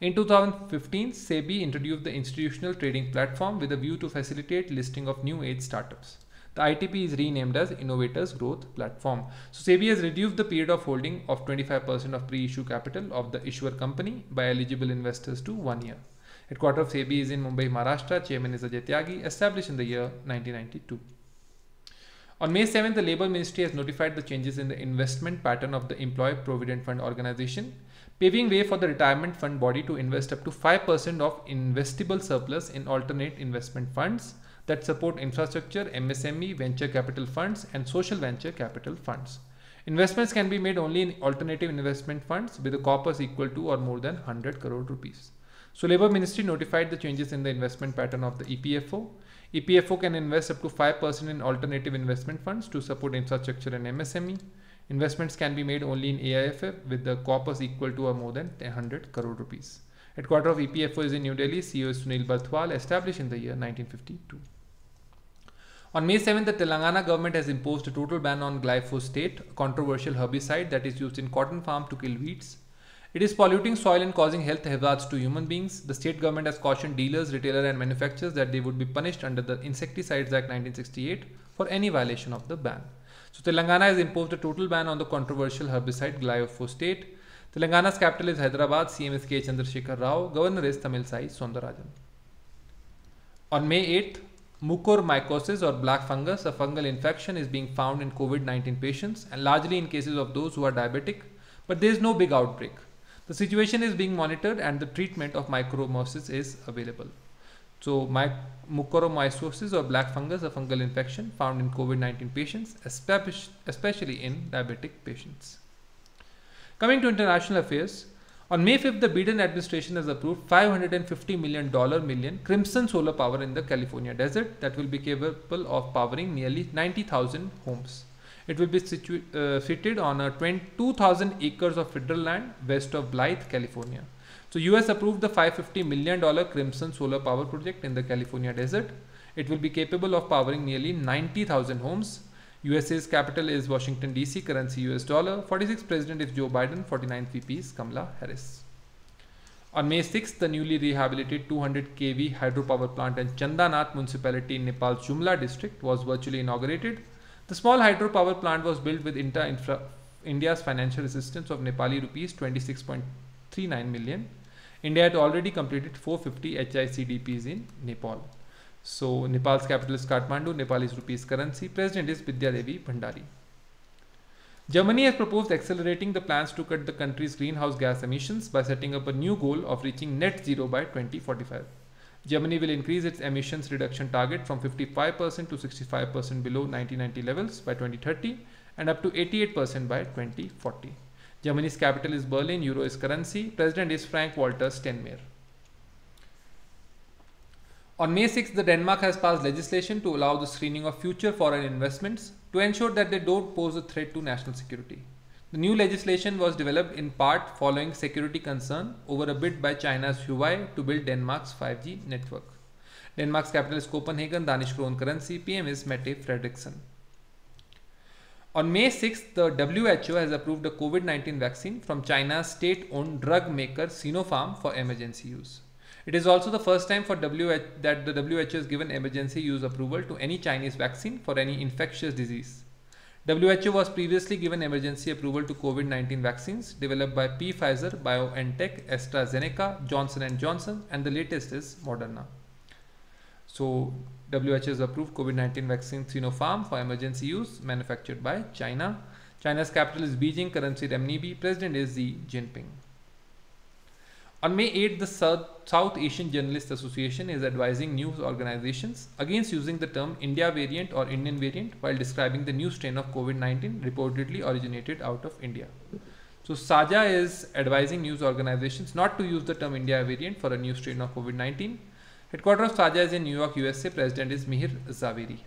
In 2015, SEBI introduced the institutional trading platform with a view to facilitate listing of new age startups. The ITP is renamed as Innovators Growth Platform. So SEBI has reduced the period of holding of 25% of pre-issue capital of the issuer company by eligible investors to one year. Headquarters of SEBI is in Mumbai, Maharashtra. Chairman is Ajay Tyagi, established in the year 1992. On May 7th, the Labour Ministry has notified the changes in the investment pattern of the Employee Provident Fund organization, paving way for the retirement fund body to invest up to 5% of investable surplus in alternate investment funds that support infrastructure, MSME, venture capital funds, and social venture capital funds. Investments can be made only in alternative investment funds with a corpus equal to or more than 100 crore rupees. So Labour Ministry notified the changes in the investment pattern of the EPFO EPFO can invest up to 5% in alternative investment funds to support infrastructure and MSME. Investments can be made only in AIFF with the corpus equal to or more than 100 crore rupees. Headquarter of EPFO is in New Delhi. CEO is Sunil Barthwal, established in the year 1952. On May 7, the Telangana government has imposed a total ban on glyphosate, a controversial herbicide that is used in cotton farm to kill weeds. It is polluting soil and causing health hazards to human beings. The state government has cautioned dealers, retailers, and manufacturers that they would be punished under the Insecticides Act 1968 for any violation of the ban. So Telangana has imposed a total ban on the controversial herbicide glyphosate. Telangana's capital is Hyderabad. CM is K. Chandrasekhar Rao. Governor is Tamil Sai Sondarajan. On May 8th, mucormycosis or black fungus, a fungal infection, is being found in COVID 19 patients and largely in cases of those who are diabetic, but there is no big outbreak. The situation is being monitored and the treatment of mycorrhomycosis is available. So my mucormycosis or black fungus, a fungal infection found in COVID-19 patients, especially in diabetic patients. Coming to international affairs, on May 5th, the Biden administration has approved $550 million million crimson solar power in the California desert that will be capable of powering nearly 90,000 homes. It will be uh, fitted on a 2,000 acres of federal land west of Blythe, California. So US approved the $550 million Crimson solar power project in the California desert. It will be capable of powering nearly 90,000 homes. USA's capital is Washington DC, currency US dollar. 46th president is Joe Biden, 49th VP is Kamala Harris. On May 6th, the newly rehabilitated 200 kV hydropower plant in Chandanath municipality in Nepal's Jumla district was virtually inaugurated. The small hydropower plant was built with Infra, India's financial assistance of Nepali rupees 26.39 million. India had already completed 450 HICDPs in Nepal. So Nepal's capital is Kathmandu, Nepal is rupees currency. President is Bidya Devi Bhandari. Germany has proposed accelerating the plans to cut the country's greenhouse gas emissions by setting up a new goal of reaching net zero by 2045. Germany will increase its emissions reduction target from 55% to 65% below 1990 levels by 2030 and up to 88% by 2040. Germany's capital is Berlin, euro is currency, president is Frank Walter Steinmeier. On May 6, the Denmark has passed legislation to allow the screening of future foreign investments to ensure that they don't pose a threat to national security. The new legislation was developed in part following security concern over a bid by China's Huawei to build Denmark's 5G network. Denmark's capital is Copenhagen, Danish krone currency, CPM is Mette Frederiksen. On May 6th, the WHO has approved a COVID 19 vaccine from China's state owned drug maker Sinopharm for emergency use. It is also the first time for WHO that the WHO has given emergency use approval to any Chinese vaccine for any infectious disease. WHO was previously given emergency approval to COVID-19 vaccines developed by P. Pfizer, BioNTech, AstraZeneca, Johnson & Johnson, and the latest is Moderna. So WHO has approved COVID-19 vaccine Sinopharm for emergency use manufactured by China. China's capital is Beijing, currency renminbi, president is Xi Jinping. On May 8, the South Asian Journalists Association is advising news organizations against using the term India variant or Indian variant while describing the new strain of COVID 19 reportedly originated out of India. So, SAJA is advising news organizations not to use the term India variant for a new strain of COVID 19. Headquarters of SAJA is in New York, USA. President is Mihir Zaveri.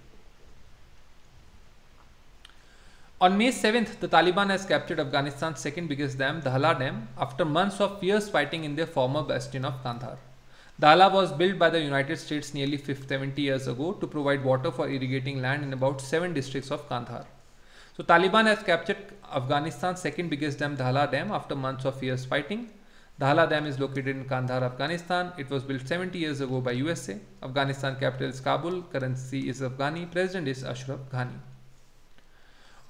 On May 7th, the Taliban has captured Afghanistan's second biggest dam, Dahla Dam, after months of fierce fighting in their former bastion of Kandahar. Dahla was built by the United States nearly 70 years ago to provide water for irrigating land in about seven districts of Kandahar. So Taliban has captured Afghanistan's second biggest dam, Dahla Dam, after months of fierce fighting. Dahla Dam is located in Kandahar, Afghanistan. It was built 70 years ago by USA. Afghanistan capital is Kabul. Currency is Afghani. President is Ashraf Ghani.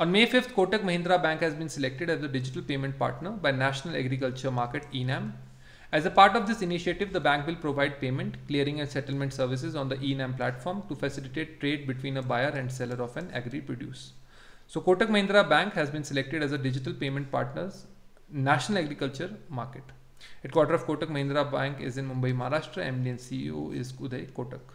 On May 5th, Kotak Mahindra Bank has been selected as the digital payment partner by National Agriculture Market ENAM. As a part of this initiative, the bank will provide payment, clearing and settlement services on the ENAM platform to facilitate trade between a buyer and seller of an agri-produce. So Kotak Mahindra Bank has been selected as a digital payment partner's national agriculture market. Headquarter of Kotak Mahindra Bank is in Mumbai, Maharashtra. MD and CEO is Uday Kotak.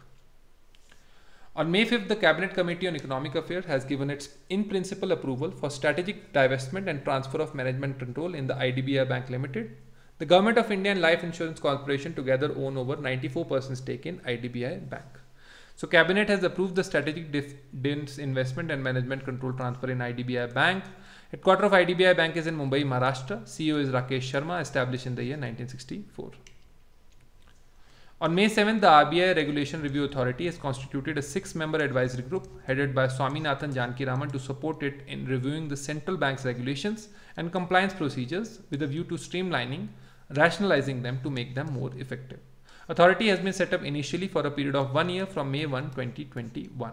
On May 5th, the Cabinet Committee on Economic Affairs has given its in principle approval for strategic divestment and transfer of management control in the IDBI Bank Limited. The Government of India and Life Insurance Corporation together own over 94% stake in IDBI Bank. So cabinet has approved the strategic dividends investment and management control transfer in IDBI Bank. Headquarter of IDBI Bank is in Mumbai, Maharashtra. CEO is Rakesh Sharma, established in the year 1964. On May 7th, the RBI Regulation Review Authority has constituted a six member advisory group headed by Nathan Janki Raman to support it in reviewing the central bank's regulations and compliance procedures with a view to streamlining, rationalizing them to make them more effective. Authority has been set up initially for a period of one year from May 1, 2021.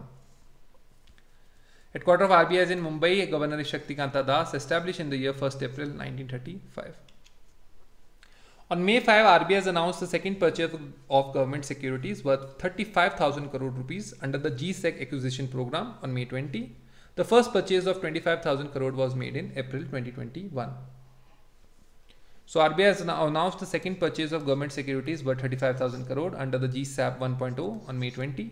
Headquarter of RBI is in Mumbai, Governor Shaktikanta Das established in the year 1st April 1935. On May 5, RBI has announced the second purchase of government securities worth 35,000 crore rupees under the GSEC acquisition program on May 20. The first purchase of 25,000 crore was made in April 2021. So RBI has announced the second purchase of government securities worth 35,000 crore under the GSAP 1.0 on May 20.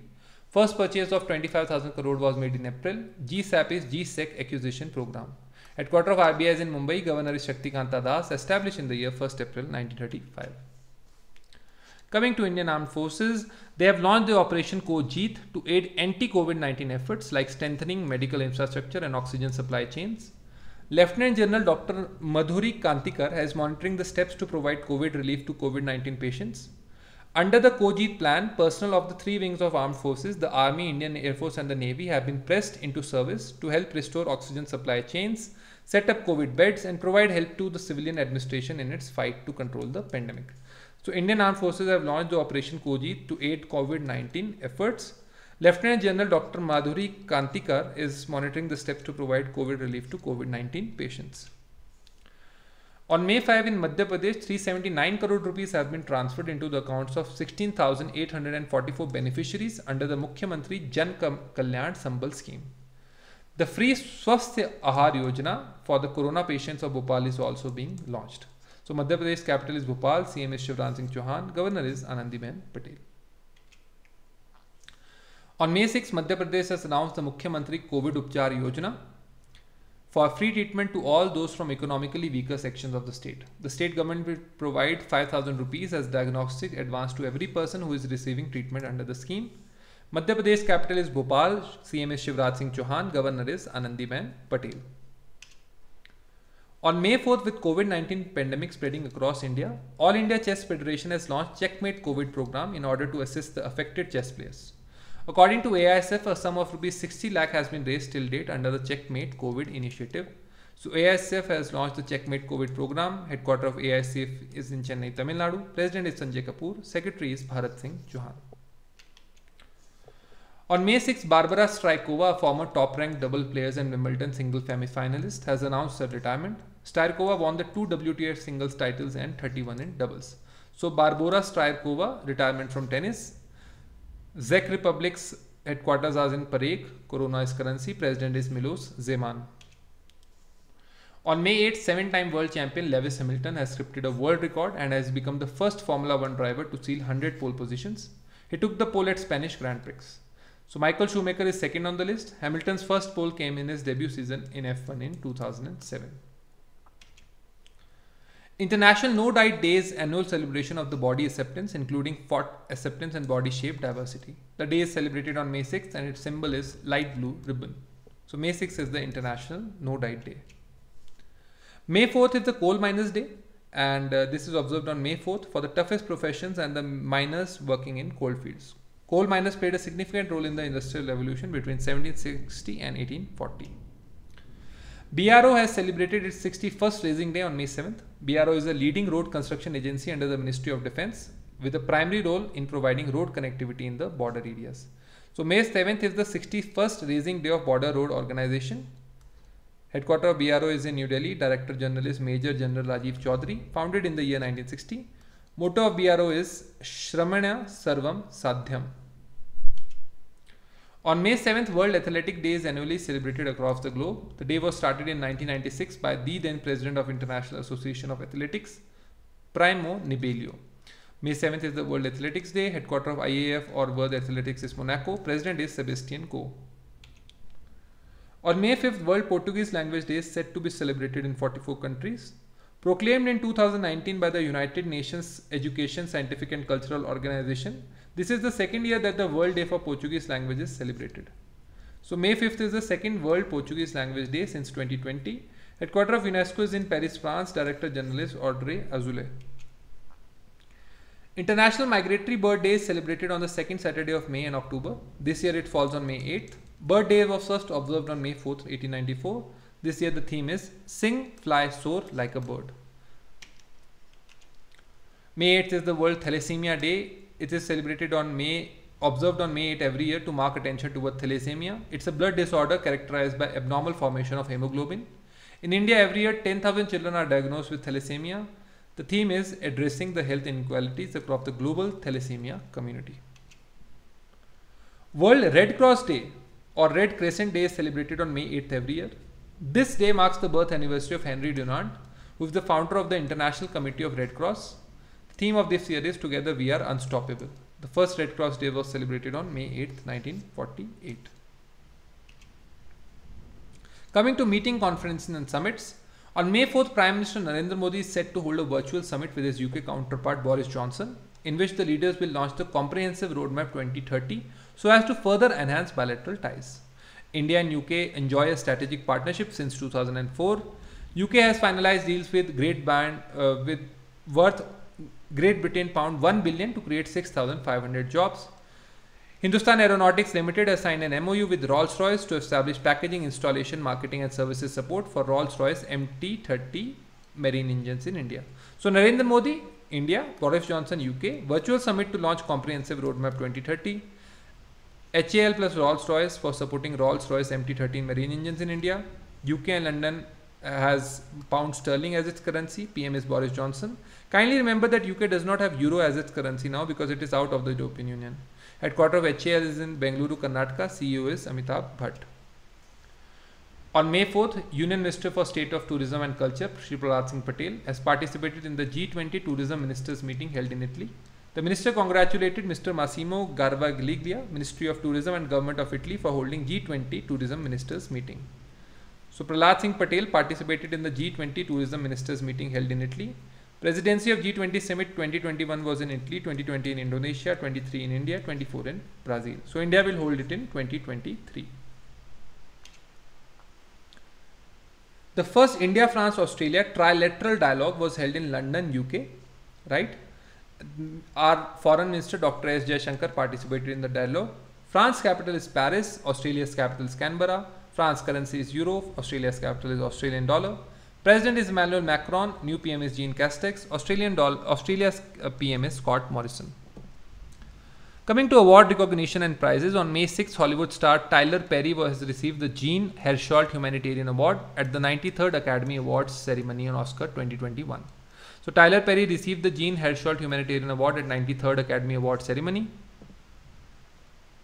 First purchase of 25,000 crore was made in April. GSAP is GSEC acquisition program. Headquarter of RBI is in Mumbai. Governor is Shaktikanta Das, established in the year 1st April 1935. Coming to Indian Armed Forces, they have launched the Operation Kojit to aid anti-COVID-19 efforts like strengthening medical infrastructure and oxygen supply chains. Lieutenant General Dr. Madhuri Kantikar is monitoring the steps to provide COVID relief to COVID-19 patients. Under the Kojit plan, personnel of the three wings of armed forces, the Army, Indian Air Force and the Navy have been pressed into service to help restore oxygen supply chains set up COVID beds and provide help to the civilian administration in its fight to control the pandemic. So Indian Armed Forces have launched the Operation Koji to aid COVID-19 efforts. Lieutenant General Dr. Madhuri Kantikar is monitoring the steps to provide COVID relief to COVID-19 patients. On May 5 in Madhya Pradesh, 379 crore rupees have been transferred into the accounts of 16,844 beneficiaries under the Mukhyamantri Jan Kalyan Sambal scheme. The free Swasthya Ahar Yojana for the corona patients of Bhopal is also being launched. So Madhya Pradesh capital is Bhopal, CM is Shivran Singh Chauhan, Governor is Anandiben Patel. On May 6, Madhya Pradesh has announced the Mantri COVID Upchar Yojana for free treatment to all those from economically weaker sections of the state. The state government will provide 5000 rupees as diagnostic advance to every person who is receiving treatment under the scheme. Madhya Pradesh capital is Bhopal CM is Shivraj Singh Chouhan governor is Anandiben Patel On May 4th, with COVID-19 pandemic spreading across India, All India Chess Federation has launched Checkmate COVID program in order to assist the affected chess players. According to AISF, a sum of rupees 60 lakh has been raised till date under the Checkmate COVID initiative. So AISF has launched the Checkmate COVID program. Headquarter of AISF is in Chennai, Tamil Nadu. President is Sanjay Kapoor. Secretary is Bharat Singh Chauhan. On May 6, Barbara Strykova, a former top-ranked double players and Wimbledon single semi-finalist, has announced her retirement. Strykova won the two WTA singles titles and 31 in doubles. So Barbara Strykova, retirement from tennis. Czech Republic's headquarters are in Prague. Corona is currency. President is Milos Zeman. On May 8, seven-time world champion Lewis Hamilton has scripted a world record and has become the first Formula One driver to seal 100 pole positions. He took the pole at Spanish Grand Prix. So Michael Schumacher is second on the list. Hamilton's first pole came in his debut season in F1 in 2007. International No Diet Day's annual celebration of the body acceptance, including fat acceptance and body shape diversity. The day is celebrated on May 6th and its symbol is light blue ribbon. So May 6th is the International No Diet Day. May 4th is the Coal Miners Day and uh, this is observed on May 4th for the toughest professions and the miners working in coal fields. Coal miners played a significant role in the Industrial Revolution between 1760 and 1840. BRO has celebrated its 61st Raising Day on May 7th. BRO is a leading road construction agency under the Ministry of Defense with a primary role in providing road connectivity in the border areas. So May 7th is the 61st Raising Day of Border Road Organization. Headquarter of BRO is in New Delhi. Director General is Major General Rajiv Chaudhary, founded in the year 1960. Motto of BRO is Shramana Sarvam Sadhyam. On May 7th, World Athletic Day is annually celebrated across the globe. The day was started in 1996 by the then president of International Association of Athletics, Primo Nibelio. May 7th is the World Athletics Day. Headquarter of IAF or World Athletics is Monaco. President is Sebastian Coe. On May 5th, World Portuguese Language Day is said to be celebrated in 44 countries. Proclaimed in 2019 by the United Nations Education, Scientific and Cultural Organization, this is the second year that the World Day for Portuguese Language is celebrated. So May 5th is the second World Portuguese Language Day since 2020. Headquarter of UNESCO is in Paris, France, Director General is Audrey Azoulay. International Migratory Bird Day is celebrated on the second Saturday of May and October. This year it falls on May 8th. Bird Day was first observed on May 4th, 1894. This year the theme is Sing, Fly, Soar Like a Bird. May 8th is the World Thalassemia Day it is celebrated on May observed on May 8 every year to mark attention towards thalassemia. It's a blood disorder characterized by abnormal formation of hemoglobin. In India, every year 10,000 children are diagnosed with thalassemia. The theme is addressing the health inequalities across the global thalassemia community. World Red Cross Day or Red Crescent Day is celebrated on May 8th every year. This day marks the birth anniversary of Henry Dunant, who is the founder of the International Committee of Red Cross. Theme of this year is Together We Are Unstoppable. The first Red Cross Day was celebrated on May 8, 1948. Coming to meeting conferences and summits, on May 4th, Prime Minister Narendra Modi is set to hold a virtual summit with his UK counterpart Boris Johnson, in which the leaders will launch the comprehensive roadmap 2030 so as to further enhance bilateral ties. India and UK enjoy a strategic partnership since 2004. UK has finalized deals with Great Britain uh, with worth Great Britain pound 1 billion to create 6,500 jobs. Hindustan Aeronautics Limited has signed an MOU with Rolls-Royce to establish packaging, installation, marketing and services support for Rolls-Royce MT-30 marine engines in India. So Narendra Modi, India, Boris Johnson, UK, virtual summit to launch comprehensive roadmap 2030. HAL plus Rolls-Royce for supporting Rolls-Royce MT-13 marine engines in India. UK and London uh, has pound sterling as its currency. PM is Boris Johnson. Kindly remember that UK does not have Euro as its currency now because it is out of the European Union. Headquarter of HAL is in Bengaluru, Karnataka. CEO is Amitabh Bhatt. On May 4th, Union Minister for State of Tourism and Culture, Sri Prahlad Singh Patel, has participated in the G20 Tourism Ministers meeting held in Italy. The minister congratulated Mr. Massimo Garvagliglia, Ministry of Tourism and Government of Italy, for holding G20 Tourism Ministers meeting. So Prahlad Singh Patel participated in the G20 Tourism Ministers meeting held in Italy. Presidency of G20 Summit 2021 was in Italy, 2020 in Indonesia, 23 in India, 24 in Brazil. So India will hold it in 2023. The first India, France, Australia trilateral dialogue was held in London, UK, right? Our foreign minister Dr. S. Jayashankar participated in the dialogue. France's capital is Paris, Australia's capital is Canberra. France currency is euro, Australia's capital is Australian dollar. President is Emmanuel Macron, new PM is Jean Castex, Australian doll- Australia's uh, PM is Scott Morrison. Coming to award recognition and prizes, on May 6, Hollywood star Tyler Perry was received the Jean Hersholt Humanitarian Award at the 93rd Academy Awards ceremony on Oscar 2021. So Tyler Perry received the Jean Hersholt Humanitarian Award at 93rd Academy Award ceremony.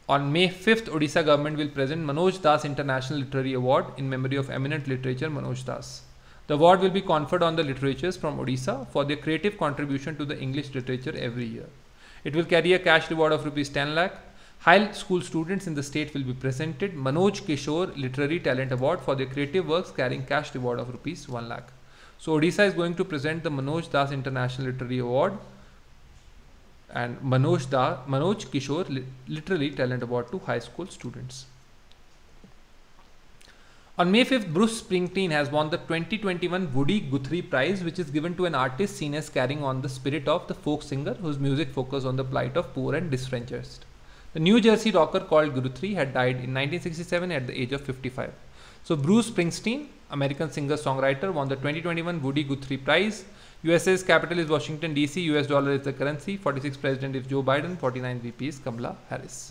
On May 5th, Odisha government will present Manoj Das International Literary Award in memory of eminent literature Manoj Das. The award will be conferred on the literatures from Odisha for their creative contribution to the English literature every year. It will carry a cash reward of rupees 10 lakh. High school students in the state will be presented Manoj Kishore Literary Talent Award for their creative works carrying cash reward of rupees 1 lakh. So Odisha is going to present the Manoj Das International Literary Award and Manoj, da, Manoj Kishore Literary Talent Award to high school students. On May 5th, Bruce Springsteen has won the 2021 Woody Guthrie Prize, which is given to an artist seen as carrying on the spirit of the folk singer whose music focused on the plight of poor and disfranchised. The New Jersey rocker called Guthrie had died in 1967 at the age of 55. So, Bruce Springsteen, American singer songwriter, won the 2021 Woody Guthrie Prize. USA's capital is Washington, D.C., US dollar is the currency, 46 president is Joe Biden, 49 VP is Kamala Harris.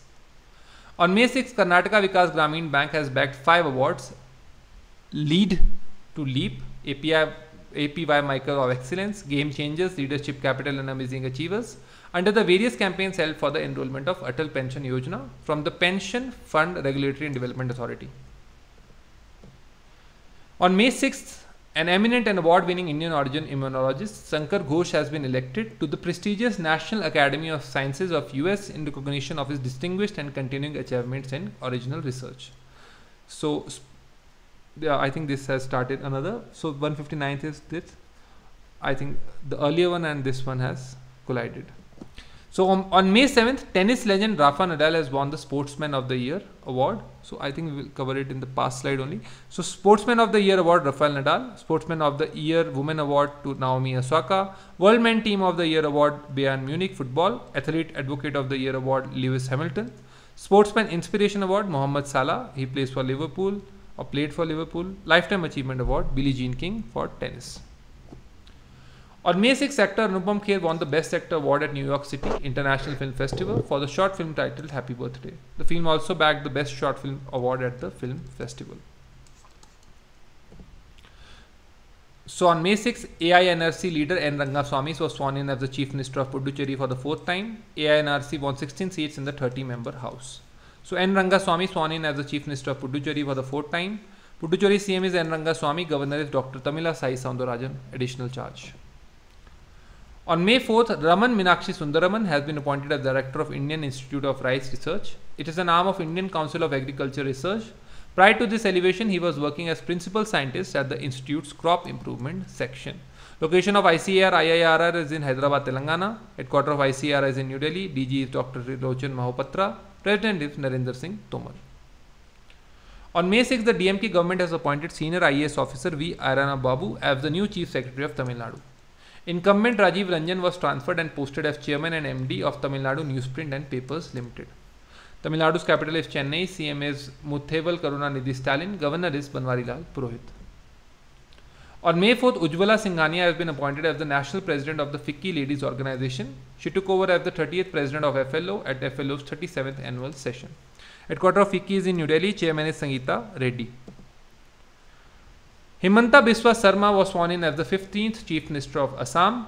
On May 6, Karnataka Vikas Grameen Bank has bagged five awards lead to leap, API, APY Micro of Excellence, Game Changers, Leadership Capital and Amazing Achievers under the various campaigns held for the enrollment of Atal Pension Yojana from the Pension Fund Regulatory and Development Authority. On May 6th, an eminent and award winning Indian origin immunologist, Sankar Ghosh, has been elected to the prestigious National Academy of Sciences of US in recognition of his distinguished and continuing achievements in original research. So, yeah, I think this has started another. So 159th is this. I think the earlier one and this one has collided. So on, on May 7th, tennis legend Rafa Nadal has won the Sportsman of the Year award. So I think we will cover it in the past slide only. So Sportsman of the Year award Rafael Nadal, Sportsman of the Year Woman award to Naomi Osaka, World Men Team of the Year award Bayern Munich football, Athlete Advocate of the Year award Lewis Hamilton, Sportsman Inspiration award Muhammad Salah, he plays for Liverpool, or played for Liverpool, Lifetime Achievement Award, Billie Jean King for tennis. On May 6, actor Anupam Kher won the Best Actor Award at New York City International Film Festival for the short film titled Happy Birthday. The film also bagged the Best Short Film Award at the film festival. So on May 6, AINRC leader N. Rangaswamy was sworn in as the Chief Minister of Puducherry for the fourth time. AINRC won 16 seats in the 30-member House. So N. Rangaswamy sworn in as the Chief Minister of Puducherry for the fourth time. Puducherry CM is N. Rangaswamy, Governor is Dr. Tamila Sai Soundarajan, additional charge. On May 4th, Raman Minakshi Sundaraman has been appointed as Director of Indian Institute of Rice Research. It is an arm of Indian Council of Agriculture Research. Prior to this elevation, he was working as Principal Scientist at the Institute's Crop Improvement Section. Location of ICAR IIRR is in Hyderabad, Telangana. Headquarter of ICAR is in New Delhi. DG is Dr. Rilochan Mahopatra. President is Narendra Singh Tomar. On May 6, the DMK government has appointed senior IAS officer V. Arana Babu as the new Chief Secretary of Tamil Nadu. Incumbent Rajiv Ranjan was transferred and posted as Chairman and MD of Tamil Nadu Newsprint and Papers Limited. Tamil Nadu's capital is Chennai, CM is Karuna Nidhi Stalin, Governor is Banwari Lal Purohit. On May 4th, Ujwala Singhania has been appointed as the national president of the Fikki Ladies Organization. She took over as the 30th president of FLO at FLO's 37th annual session. Headquarter of Fikki is in New Delhi. Chairman is Sangeeta Reddy. Himanta Biswa Sarma was sworn in as the 15th Chief Minister of Assam.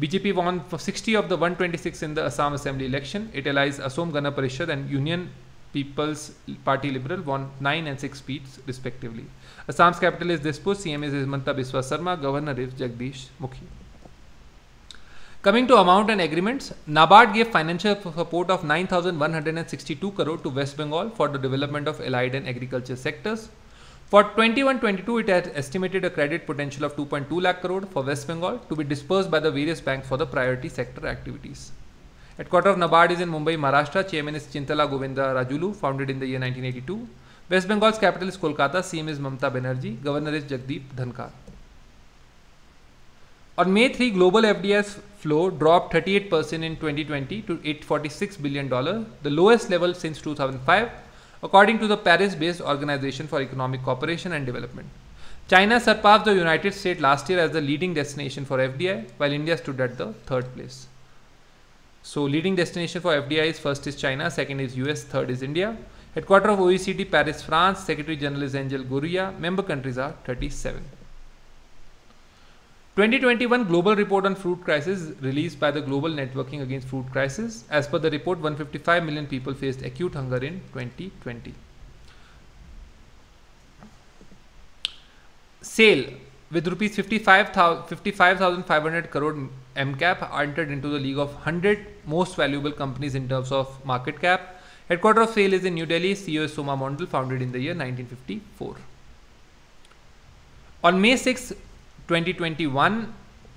BJP won 60 of the 126 in the Assam Assembly election. It allies Asom Gana Parishad and Union People's Party Liberal won 9 and 6 seats respectively. Assam's capital is Dispur. CM is Himanta Biswa Sarma. Governor is Jagdish Mukhi. Coming to amount and agreements, NABARD gave financial support of 9,162 crore to West Bengal for the development of allied and agriculture sectors. For 21-22, it has estimated a credit potential of 2.2 lakh crore for West Bengal to be dispersed by the various banks for the priority sector activities. Headquarter of NABARD is in Mumbai, Maharashtra. Chairman is Chintala Govinda Rajulu, founded in the year 1982. West Bengal's capital is Kolkata. CM is Mamata Banerjee. Governor is Jagdeep Dhankar. On May 3, global FDI's flow dropped 38% in 2020 to $846 billion, the lowest level since 2005, according to the Paris based Organization for Economic Cooperation and Development. China surpassed the United States last year as the leading destination for FDI, while India stood at the third place. So, leading destination for FDI is first is China, second is US, third is India. Headquarter of OECD, Paris, France. Secretary General is Angel Gurria. Member countries are 37. 2021 Global Report on Food Crisis released by the Global Networking Against Food Crisis. As per the report, 155 million people faced acute hunger in 2020. Sale with rupees 55,500 crore MCAP entered into the league of 100 most valuable companies in terms of market cap Headquarter of SAIL is in New Delhi. CEO is Soma Mondal, founded in the year 1954. On May 6, 2021,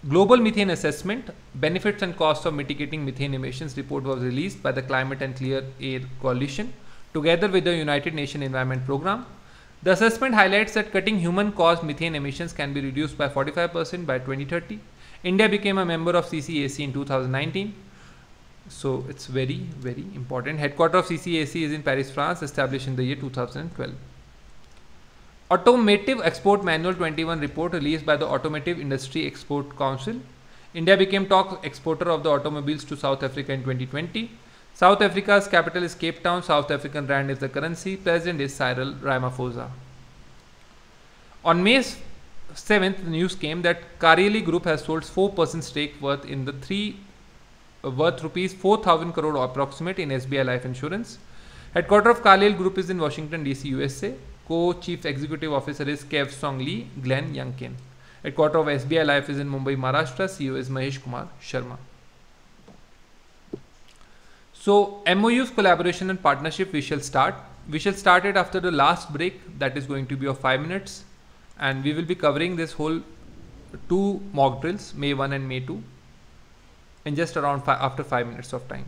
Global Methane Assessment Benefits and Costs of Mitigating Methane Emissions report was released by the Climate and Clear Air Coalition together with the United Nations Environment Programme. The assessment highlights that cutting human caused methane emissions can be reduced by 45% by 2030. India became a member of CCAC in 2019. So it's very, very important. Headquarter of CCAC is in Paris, France, established in the year 2012. Automotive Export Manual 21 report released by the Automotive Industry Export Council. India became top exporter of the automobiles to South Africa in 2020. South Africa's capital is Cape Town. South African rand is the currency. President is Cyril Ramaphosa. On May 7th, the news came that Kareli Group has sold 4% stake worth in the three worth rupees 4000 crore approximate in SBI Life Insurance. Headquarter of Carlyle Group is in Washington DC, USA. Co-chief executive officer is Kev Song Lee, Glenn Youngkin. Headquarter of SBI Life is in Mumbai, Maharashtra. CEO is Mahesh Kumar Sharma. So MOUs, collaboration and partnership, we shall start. We shall start it after the last break. That is going to be of five minutes, and we will be covering this whole two mock drills, May one and May two in just around after 5 minutes of time.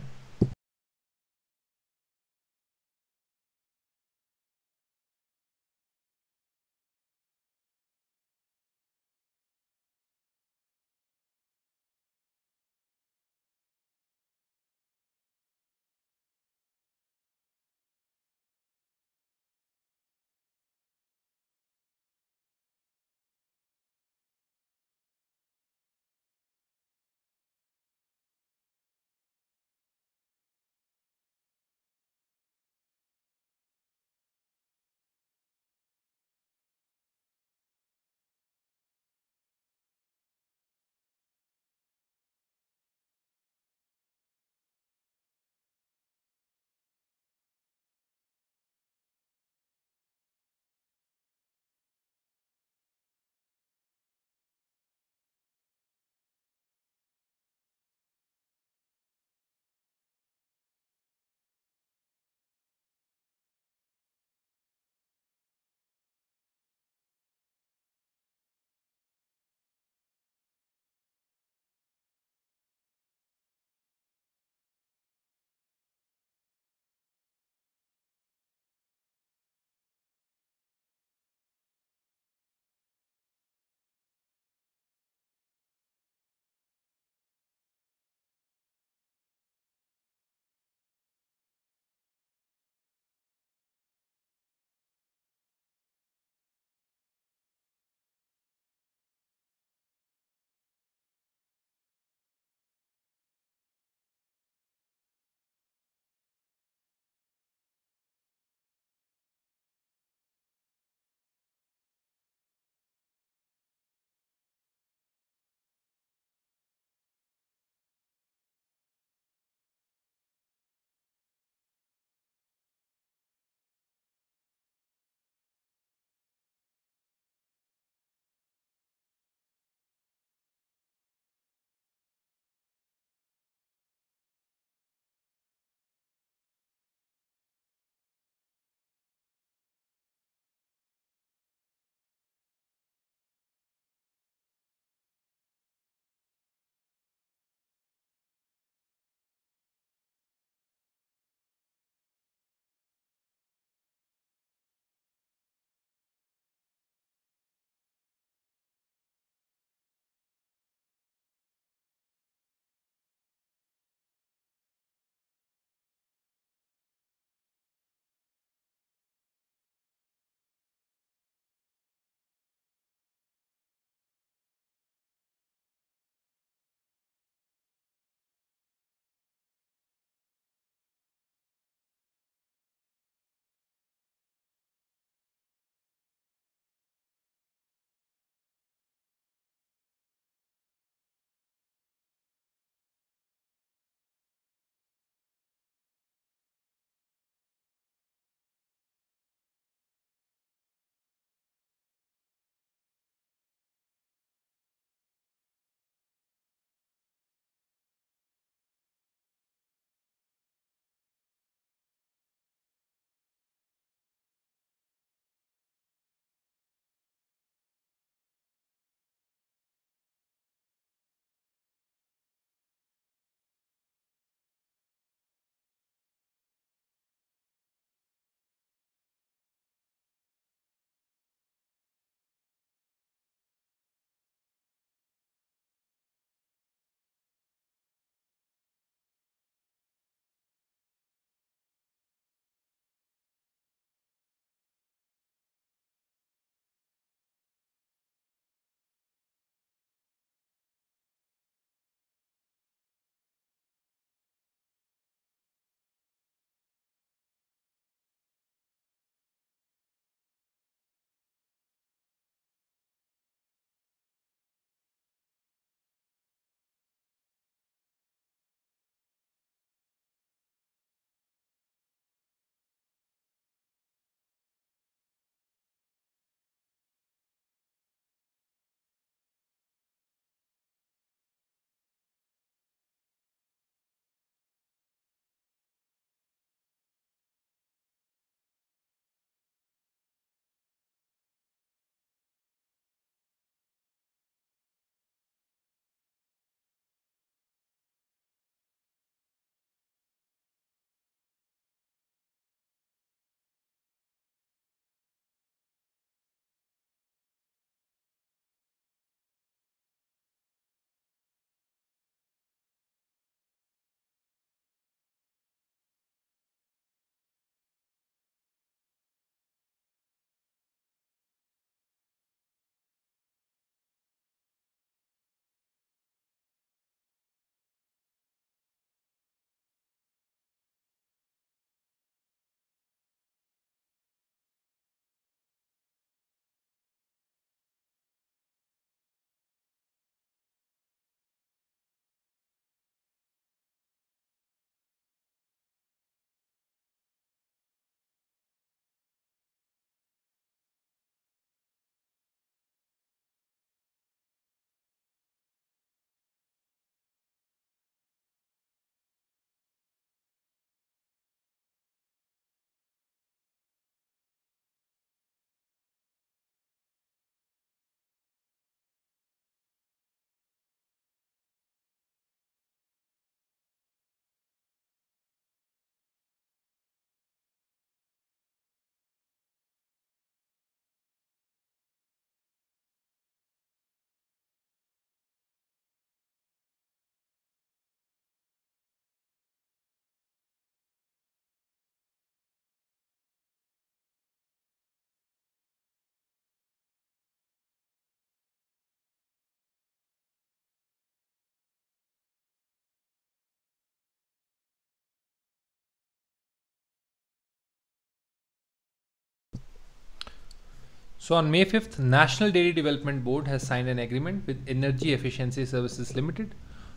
So on May 5th, National Dairy Development Board has signed an agreement with Energy Efficiency Services Limited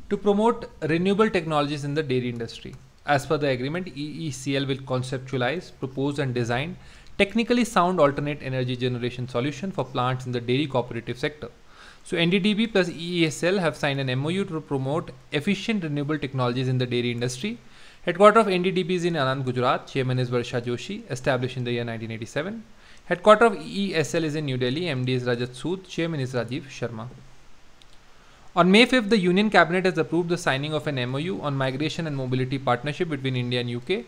to promote renewable technologies in the dairy industry. As per the agreement, EECL will conceptualize, propose and design technically sound alternate energy generation solution for plants in the dairy cooperative sector. So NDDB plus EESL have signed an MOU to promote efficient renewable technologies in the dairy industry. Headquarter of NDDB is in Anand, Gujarat. Chairman is Varsha Joshi, established in the year 1987. Headquarter of EESL is in New Delhi. MD is Rajat Sood. Chairman is Rajiv Sharma. On May 5th, the Union Cabinet has approved the signing of an MOU on migration and mobility partnership between India and UK.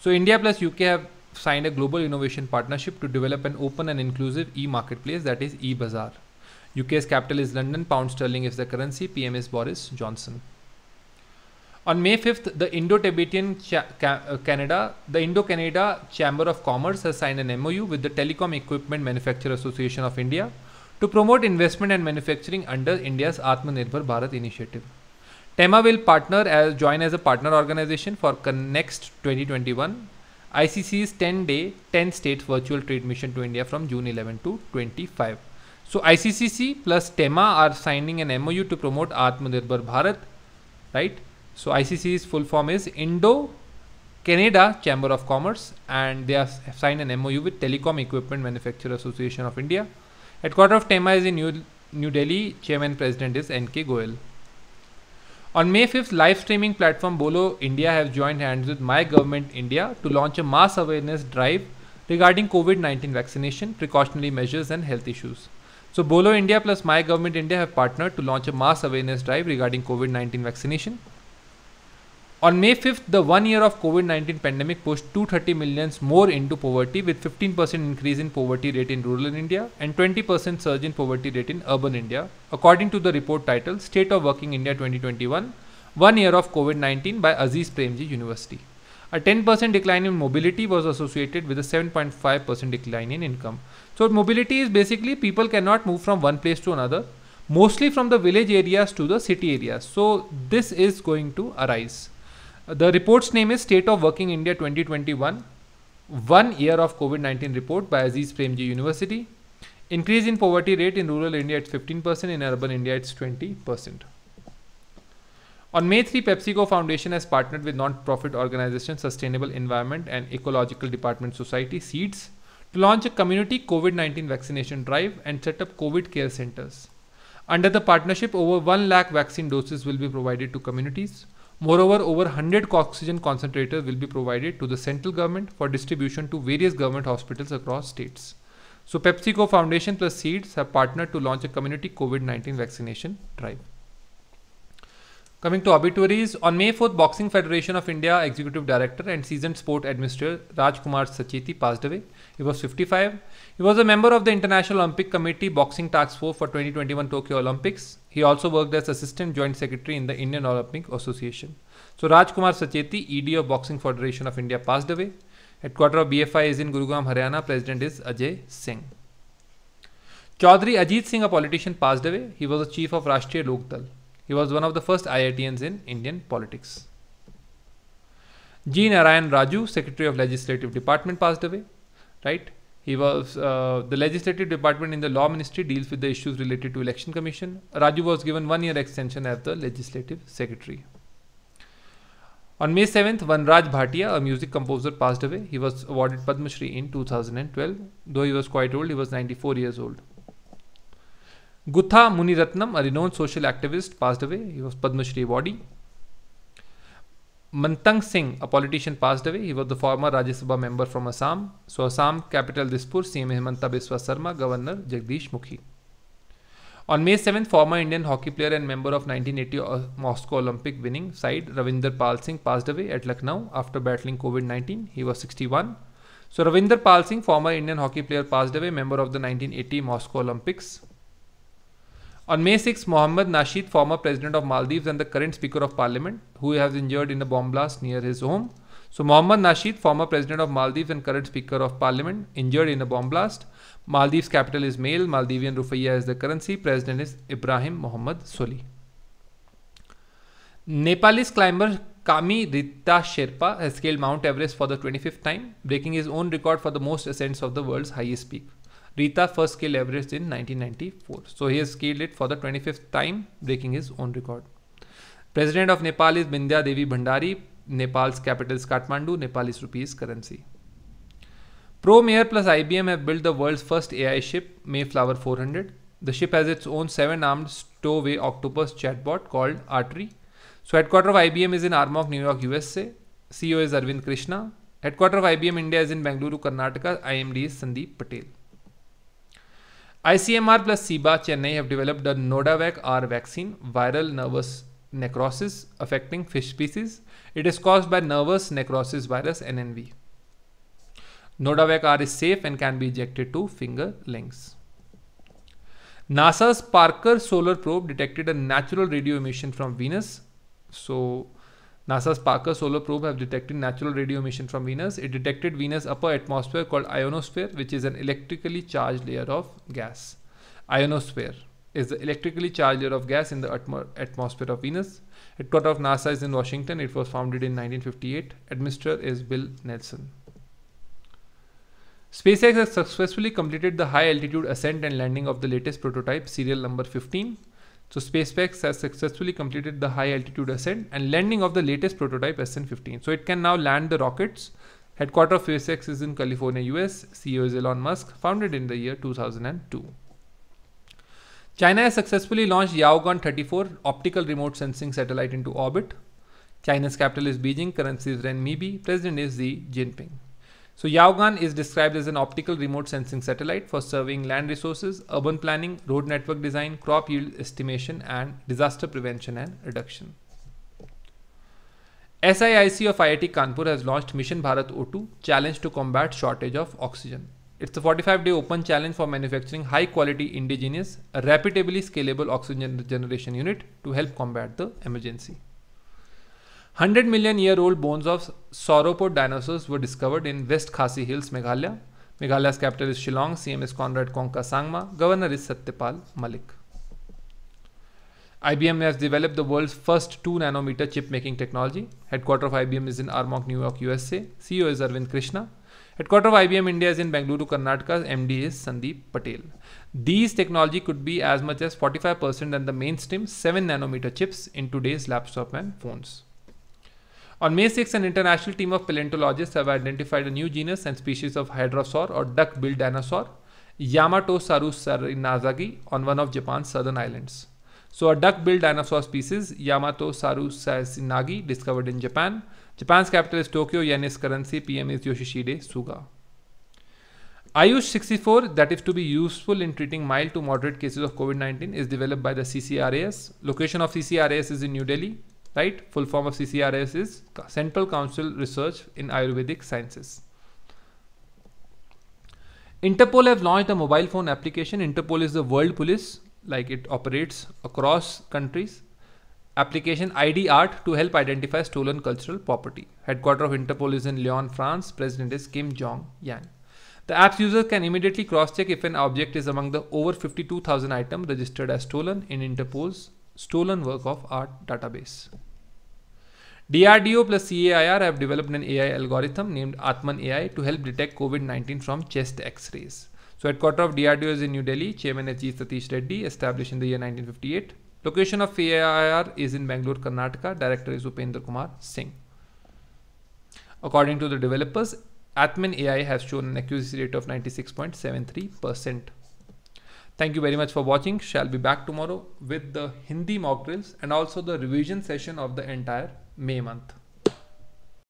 So, India plus UK have signed a global innovation partnership to develop an open and inclusive e marketplace that is e Bazaar. UK's capital is London, pound sterling is the currency, PM is Boris Johnson. On May 5th, the Indo-Tibetan Ca uh, Canada, the Indo-Canada Chamber of Commerce has signed an MOU with the Telecom Equipment Manufacturer Association of India to promote investment and manufacturing under India's Atmanirbhar Bharat initiative. TEMA will partner as join as a partner organization for Next 2021, ICC's 10-day, 10-state virtual trade mission to India from June 11 to 25. So ICCC plus TEMA are signing an MOU to promote Atmanirbhar Bharat, right? So ICC's full form is Indo Canada Chamber of Commerce and they have signed an MOU with Telecom Equipment Manufacturer Association of India. Headquarter of TEMA is in New, New Delhi. Chairman President is N.K. Goel. On May 5th, live streaming platform Bolo India has joined hands with My Government India to launch a mass awareness drive regarding COVID-19 vaccination, precautionary measures and health issues. So Bolo India plus My Government India have partnered to launch a mass awareness drive regarding COVID-19 vaccination, on May 5th, the one year of COVID-19 pandemic pushed 230 millions more into poverty with 15% increase in poverty rate in rural India and 20% surge in poverty rate in urban India, according to the report titled State of Working India 2021, One Year of COVID-19 by Aziz Premji University. A 10% decline in mobility was associated with a 7.5% decline in income. So mobility is basically people cannot move from one place to another, mostly from the village areas to the city areas. So this is going to arise. The report's name is State of Working India 2021 One Year of COVID 19 Report by Aziz Premji University. Increase in poverty rate in rural India it's 15%, in urban India it's 20%. On May 3, PepsiCo Foundation has partnered with non-profit organization Sustainable Environment and Ecological Department Society SEEDS to launch a community COVID-19 vaccination drive and set up COVID care centers. Under the partnership, over 1 lakh vaccine doses will be provided to communities Moreover, over 100 oxygen concentrators will be provided to the central government for distribution to various government hospitals across states. So PepsiCo Foundation plus Seeds have partnered to launch a community COVID-19 vaccination drive. Coming to obituaries, on May 4th, Boxing Federation of India Executive Director and seasoned sport administrator Rajkumar Sacheti passed away. He was 55. He was a member of the International Olympic Committee Boxing Task Force for 2021 Tokyo Olympics. He also worked as Assistant Joint Secretary in the Indian Olympic Association. So Rajkumar Sacheti, ED of Boxing Federation of India, passed away. Headquarter of BFI is in Gurugram, Haryana. President is Ajay Singh. Chaudhary Ajit Singh, a politician, passed away. He was the chief of Rashtriya Lok Dal. He was one of the first IITians in Indian politics. G. Narayan Raju, Secretary of Legislative Department, passed away right? He was uh, the legislative department in the law ministry deals with the issues related to election commission. Raju was given one year extension as the legislative secretary. On May 7th, Vanraj Bhatia, a music composer, passed away. He was awarded Padma Shri in 2012. Though he was quite old, he was 94 years old. Gutha Muniratnam, a renowned social activist, passed away. He was Padma Shri awardee. Mantang Singh, a politician, passed away. He was the former Rajya Sabha member from Assam. So Assam capital Dispur, CM Himanta Biswa Sarma, Governor Jagdish Mukhi. On May 7th, former Indian hockey player and member of 1980 Moscow Olympic winning side Ravinder Pal Singh passed away at Lucknow after battling COVID-19. He was 61. So Ravinder Pal Singh, former Indian hockey player, passed away, member of the 1980 Moscow Olympics. On May 6, Mohammed Nasheed, former president of Maldives and the current speaker of parliament, who was injured in a bomb blast near his home. So Mohammed Nasheed, former president of Maldives and current speaker of parliament, injured in a bomb blast. Maldives capital is Male, Maldivian rufiya is the currency, president is Ibrahim Mohammed Soli. Nepalese climber Kami Rita Sherpa has scaled Mount Everest for the 25th time, breaking his own record for the most ascents of the world's highest peak. Rita first scaled Everest in 1994. So he has scaled it for the 25th time, breaking his own record. President of Nepal is Bindya Devi Bhandari. Nepal's capital is Kathmandu. Nepal is rupees currency. Promare plus IBM have built the world's first AI ship, Mayflower 400. The ship has its own seven-armed stowaway octopus chatbot called Artery. So headquarters of IBM is in Armonk, New York, USA. CEO is Arvind Krishna. Headquarters of IBM India is in Bangalore, Karnataka. IMD is Sandeep Patel. ICMR plus SIBA Chennai have developed a Nodavac R vaccine, viral nervous necrosis affecting fish species. It is caused by nervous necrosis virus NNV. Nodavac R is safe and can be ejected to finger links. NASA's Parker solar probe detected a natural radio emission from Venus. So NASA's Parker solar probe have detected natural radio emission from Venus. It detected Venus' upper atmosphere called ionosphere, which is an electrically charged layer of gas. Ionosphere is the electrically charged layer of gas in the atmo atmosphere of Venus. Headquarters of NASA is in Washington. It was founded in 1958. Administrator is Bill Nelson. SpaceX has successfully completed the high altitude ascent and landing of the latest prototype, serial number 15. So SpaceX has successfully completed the high altitude ascent and landing of the latest prototype SN15. So it can now land the rockets. Headquarter of SpaceX is in California, US. CEO is Elon Musk, founded in the year 2002. China has successfully launched Yaogan 34 optical remote sensing satellite into orbit. China's capital is Beijing, currency is renminbi, president is Xi Jinping. So Yaogan is described as an optical remote sensing satellite for surveying land resources, urban planning, road network design, crop yield estimation, and disaster prevention and reduction. SIIC of IIT Kanpur has launched Mission Bharat O2 Challenge to Combat Shortage of Oxygen. It's a 45 day open challenge for manufacturing high quality, indigenous, reputably scalable oxygen generation unit to help combat the emergency. 100 million year old bones of sauropod dinosaurs were discovered in West Khasi Hills, Meghalaya. Meghalaya's capital is Shillong, CM is Conrad Konka Sangma, governor is Satyapal Malik. IBM has developed the world's first 2 nanometer chip making technology. Headquarter of IBM is in Armonk, New York, USA. CEO is Arvind Krishna. Headquarter of IBM India is in Bangalore, Karnataka. MD is Sandeep Patel. These technology could be as much as 45% than the mainstream 7 nanometer chips in today's laptop and phones. On May 6, an international team of paleontologists have identified a new genus and species of Hydrosaur or duck-billed dinosaur, Yamatosaurus sarinazagi, on one of Japan's southern islands. So a duck-billed dinosaur species, Yamatosaurus sarinagi, discovered in Japan. Japan's capital is Tokyo, yen is currency, PM is Yoshishide Suga. IUSH 64, that is to be useful in treating mild to moderate cases of COVID 19, is developed by the CCRAS. Location of CCRAS is in New Delhi right? Full form of CCRS is Central Council Research in Ayurvedic Sciences. Interpol have launched a mobile phone application. Interpol is the world police, like it operates across countries. Application ID Art to help identify stolen cultural property. Headquarter of Interpol is in Lyon, France. President is Kim Jong Yang. The app's user can immediately cross-check if an object is among the over 52,000 items registered as stolen in Interpol's stolen work of art database. DRDO plus CAIR have developed an AI algorithm named Atman AI to help detect COVID-19 from chest x-rays. So headquarter of DRDO is in New Delhi, Chairman is G. Satish Reddy, established in the year 1958. Location of CAIR is in Bangalore, Karnataka, director is Upendra Kumar Singh. According to the developers, Atman AI has shown an accuracy rate of 96.73%. Thank you very much for watching. Shall be back tomorrow with the Hindi mock drills and also the revision session of the entire May month.